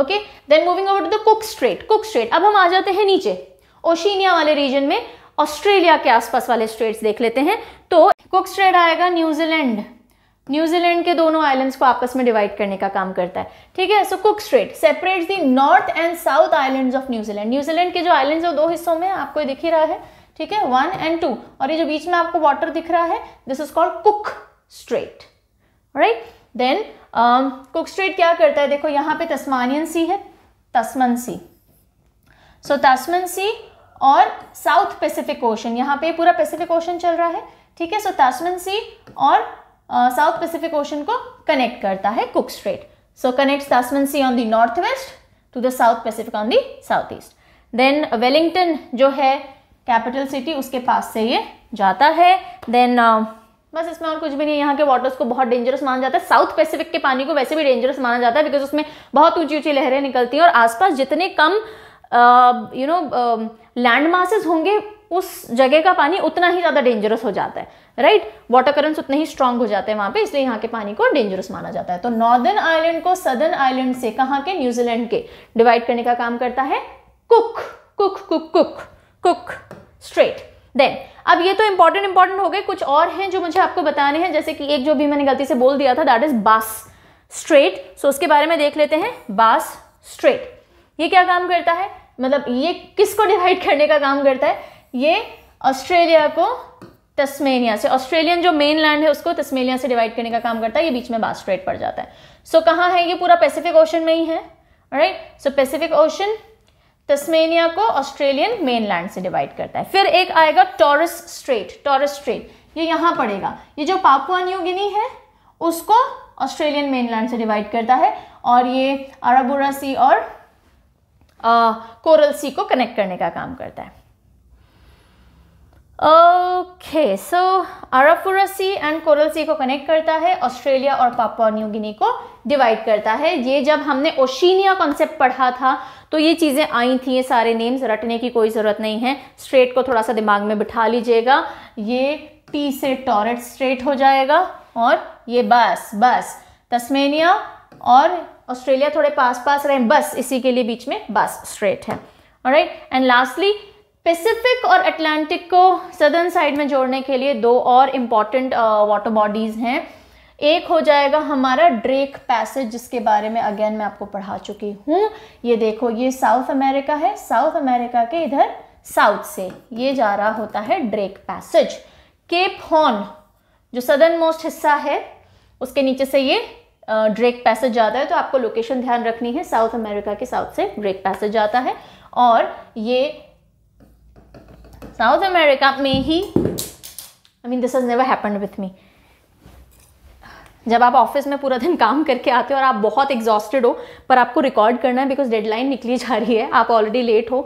okay then moving over to the Cook Strait Cook Strait अब हम आ जाते हैं नीचे ओशिनिया वाले रीजन में ऑस्ट्रेलिया के आसपास वाले स्टेट्स देख लेते हैं तो कुक स्ट्रेट आएगा न्यूजीलैंड न्यूजीलैंड के दोनों आइलैंड्स को आपस में डिवाइड करने का काम करता है ठीक है so Cook Strait separate the north and south islands of New Zealand New Zealand के जो आइलैंड्स है दो हिस्सों में आपको दिख ही रहा है ठीक है वन एंड टू और ये जो बीच में आपको वाटर दिख रहा है this is called Cook Strait right then Cook Strait क्या करता है देखो यहाँ पे तस्मानियन सी है तस्मन सी सो तस्मन सी और साउथ पैसिफिक ओशन यहाँ पे पूरा पैसिफिक ओशन चल रहा है ठीक है सो तस्मन सी और साउथ पैसिफिक ओशन को कनेक्ट करता है Cook Strait so connect Tasman Sea on the north west to the South Pacific on the south east then Wellington जो है कैपिटल सिटी उसके पास से ये जाता है देन बस इसमें और कुछ भी नहीं यहाँ के वाटर्स को बहुत डेंजरस माना जाता है साउथ पैसिफिक के पानी को वैसे भी डेंजरस माना जाता है बिकॉज उसमें बहुत ऊंची ऊंची लहरें निकलती हैं और आसपास जितने कम यू नो लैंड मासेज होंगे उस जगह का पानी उतना ही ज़्यादा डेंजरस हो जाता है राइट वाटर करंट्स उतने ही स्ट्रांग हो जाते हैं वहां पे इसलिए यहाँ के पानी को डेंजरस माना जाता है तो नॉर्दर्न आइलैंड को सदर्न आइलैंड से कहा के न्यूजीलैंड के डिवाइड करने का काम करता है Cook Cook Cook Cook Cook Strait then अब ये तो इंपॉर्टेंट इंपॉर्टेंट हो गए कुछ और हैं जो मुझे आपको बताने हैं जैसे कि एक जो भी मैंने गलती से बोल दिया था that is Bass Strait so उसके बारे में देख लेते हैं बास स्ट्रेट ये क्या काम करता है मतलब ये किसको डिवाइड करने का काम करता है ये ऑस्ट्रेलिया को तस्मेनिया से ऑस्ट्रेलियन जो मेन लैंड है उसको तस्मेनिया से डिवाइड करने का काम करता है ये बीच में बास स्ट्रेट पड़ जाता है सो so, कहाँ है ये पूरा पैसिफिक ओशन में ही है right so Pacific Ocean Tasmania को ऑस्ट्रेलियन मेन लैंड से डिवाइड करता है फिर एक आएगा टॉरस स्ट्रेट टॉरस स्ट्रेट ये यहाँ पड़ेगा ये जो पापुआ न्यू गिनी है उसको ऑस्ट्रेलियन मेन लैंड से डिवाइड करता है और ये अराबोरा सी और कोरल सी को कनेक्ट करने का काम करता है okay so Arafura Sea and Coral Sea को कनेक्ट करता है ऑस्ट्रेलिया और पापुआ न्यू गिनी को डिवाइड करता है ये जब हमने ओशिनिया कॉन्सेप्ट पढ़ा था तो ये चीज़ें आई थी ये सारे नेम्स रटने की कोई ज़रूरत नहीं है स्ट्रेट को थोड़ा सा दिमाग में बिठा लीजिएगा ये टी से टॉरेट स्ट्रेट हो जाएगा और ये बस बस तस्मेनिया और ऑस्ट्रेलिया थोड़े पास पास रहे बस इसी के लिए बीच में बस स्ट्रेट है राइट एंड लास्टली पैसिफिक और अटलांटिक को सदर्न साइड में जोड़ने के लिए दो और इम्पॉर्टेंट वाटर बॉडीज़ हैं एक हो जाएगा हमारा ड्रेक पैसेज जिसके बारे में अगेन मैं आपको पढ़ा चुकी हूँ ये देखो ये साउथ अमेरिका है साउथ अमेरिका के इधर साउथ से ये जा रहा होता है ड्रेक पैसेज केप हॉर्न जो सदर्न मोस्ट हिस्सा है उसके नीचे से ये ड्रेक पैसेज जाता है तो आपको लोकेशन ध्यान रखनी है साउथ अमेरिका के साउथ से ड्रेक पैसेज जाता है और ये साउथ अमेरिका में ही I mean this has never happen with me जब आप ऑफिस में पूरा दिन काम करके आते हो और आप बहुत एग्जॉस्टेड हो पर आपको रिकॉर्ड करना है बिकॉज डेडलाइन निकली जा रही है आप ऑलरेडी लेट हो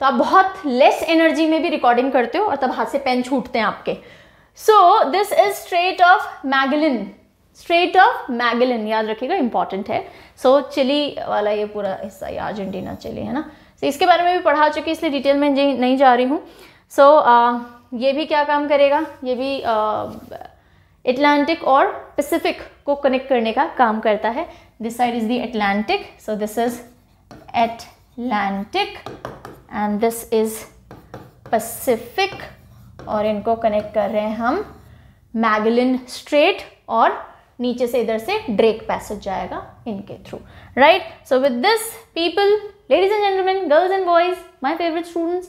तो आप बहुत लेस एनर्जी में भी रिकॉर्डिंग करते हो और तब हाथ से पेन छूटते हैं आपके so this is straight of Magellan Strait of Magellan याद रखिएगा इंपॉर्टेंट है सो so, चिली वाला ये पूरा हिस्सा ये अर्जेंटीना चिली है ना तो so, इसके बारे में भी पढ़ा चुकी इसलिए डिटेल में नहीं जा रही हूँ सो so, uh, ये भी क्या काम करेगा ये भी अटलांटिक uh, और पैसिफिक को कनेक्ट करने का काम करता है this side is the Atlantic so this is Atlantic and this is Pacific और इनको कनेक्ट कर रहे हैं हम मैगलिन स्ट्रेट और नीचे से इधर से ड्रेक पैसेज जाएगा इनके through right so with this people ladies and gentleman girls and boys my favourite students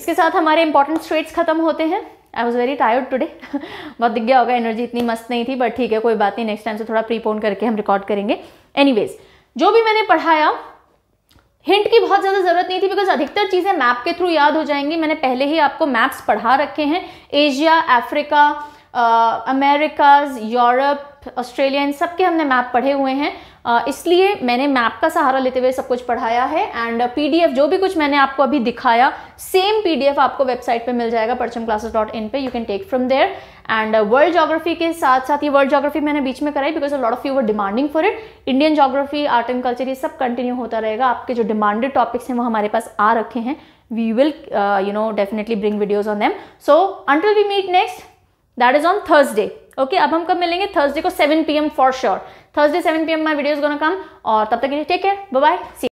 इसके साथ हमारे इंपॉर्टेंट स्ट्रेट्स खत्म होते हैं I was very tired today बहुत दिख गया होगा एनर्जी इतनी मस्त नहीं थी बट ठीक है कोई बात नहीं नेक्स्ट टाइम से थोड़ा प्रीपोन करके हम रिकॉर्ड करेंगे एनी जो भी मैंने पढ़ाया हिंट की बहुत ज़्यादा ज़रूरत नहीं थी बिकॉज अधिकतर चीज़ें मैप के थ्रू याद हो जाएंगी मैंने पहले ही आपको मैप्स पढ़ा रखे हैं Asia Africa Americas Europe Australia इन सब के हमने मैप पढ़े हुए हैं इसलिए मैंने मैप का सहारा लेते हुए सब कुछ पढ़ाया है एंड पीडीएफ जो भी कुछ मैंने आपको अभी दिखाया सेम पीडीएफ आपको वेबसाइट पे मिल जाएगा परचम क्लासेस डॉट इन पर you can take from there and world geography के साथ साथ ये वर्ल्ड जोग्राफी मैंने बीच में कराई because lot of you were demanding for it Indian geography art and culture ये सब कंटिन्यू होता रहेगा आपके जो डिमांडेड टॉपिक्स हैं वो हमारे पास आ रखे हैं we will you know definitely bring videos on them so until we meet next that is on Thursday okay अब हम कब मिलेंगे थर्सडे को seven P M for sure Thursday seven P M my video gonna come और तब तक के लिए टेक केयर बाय सी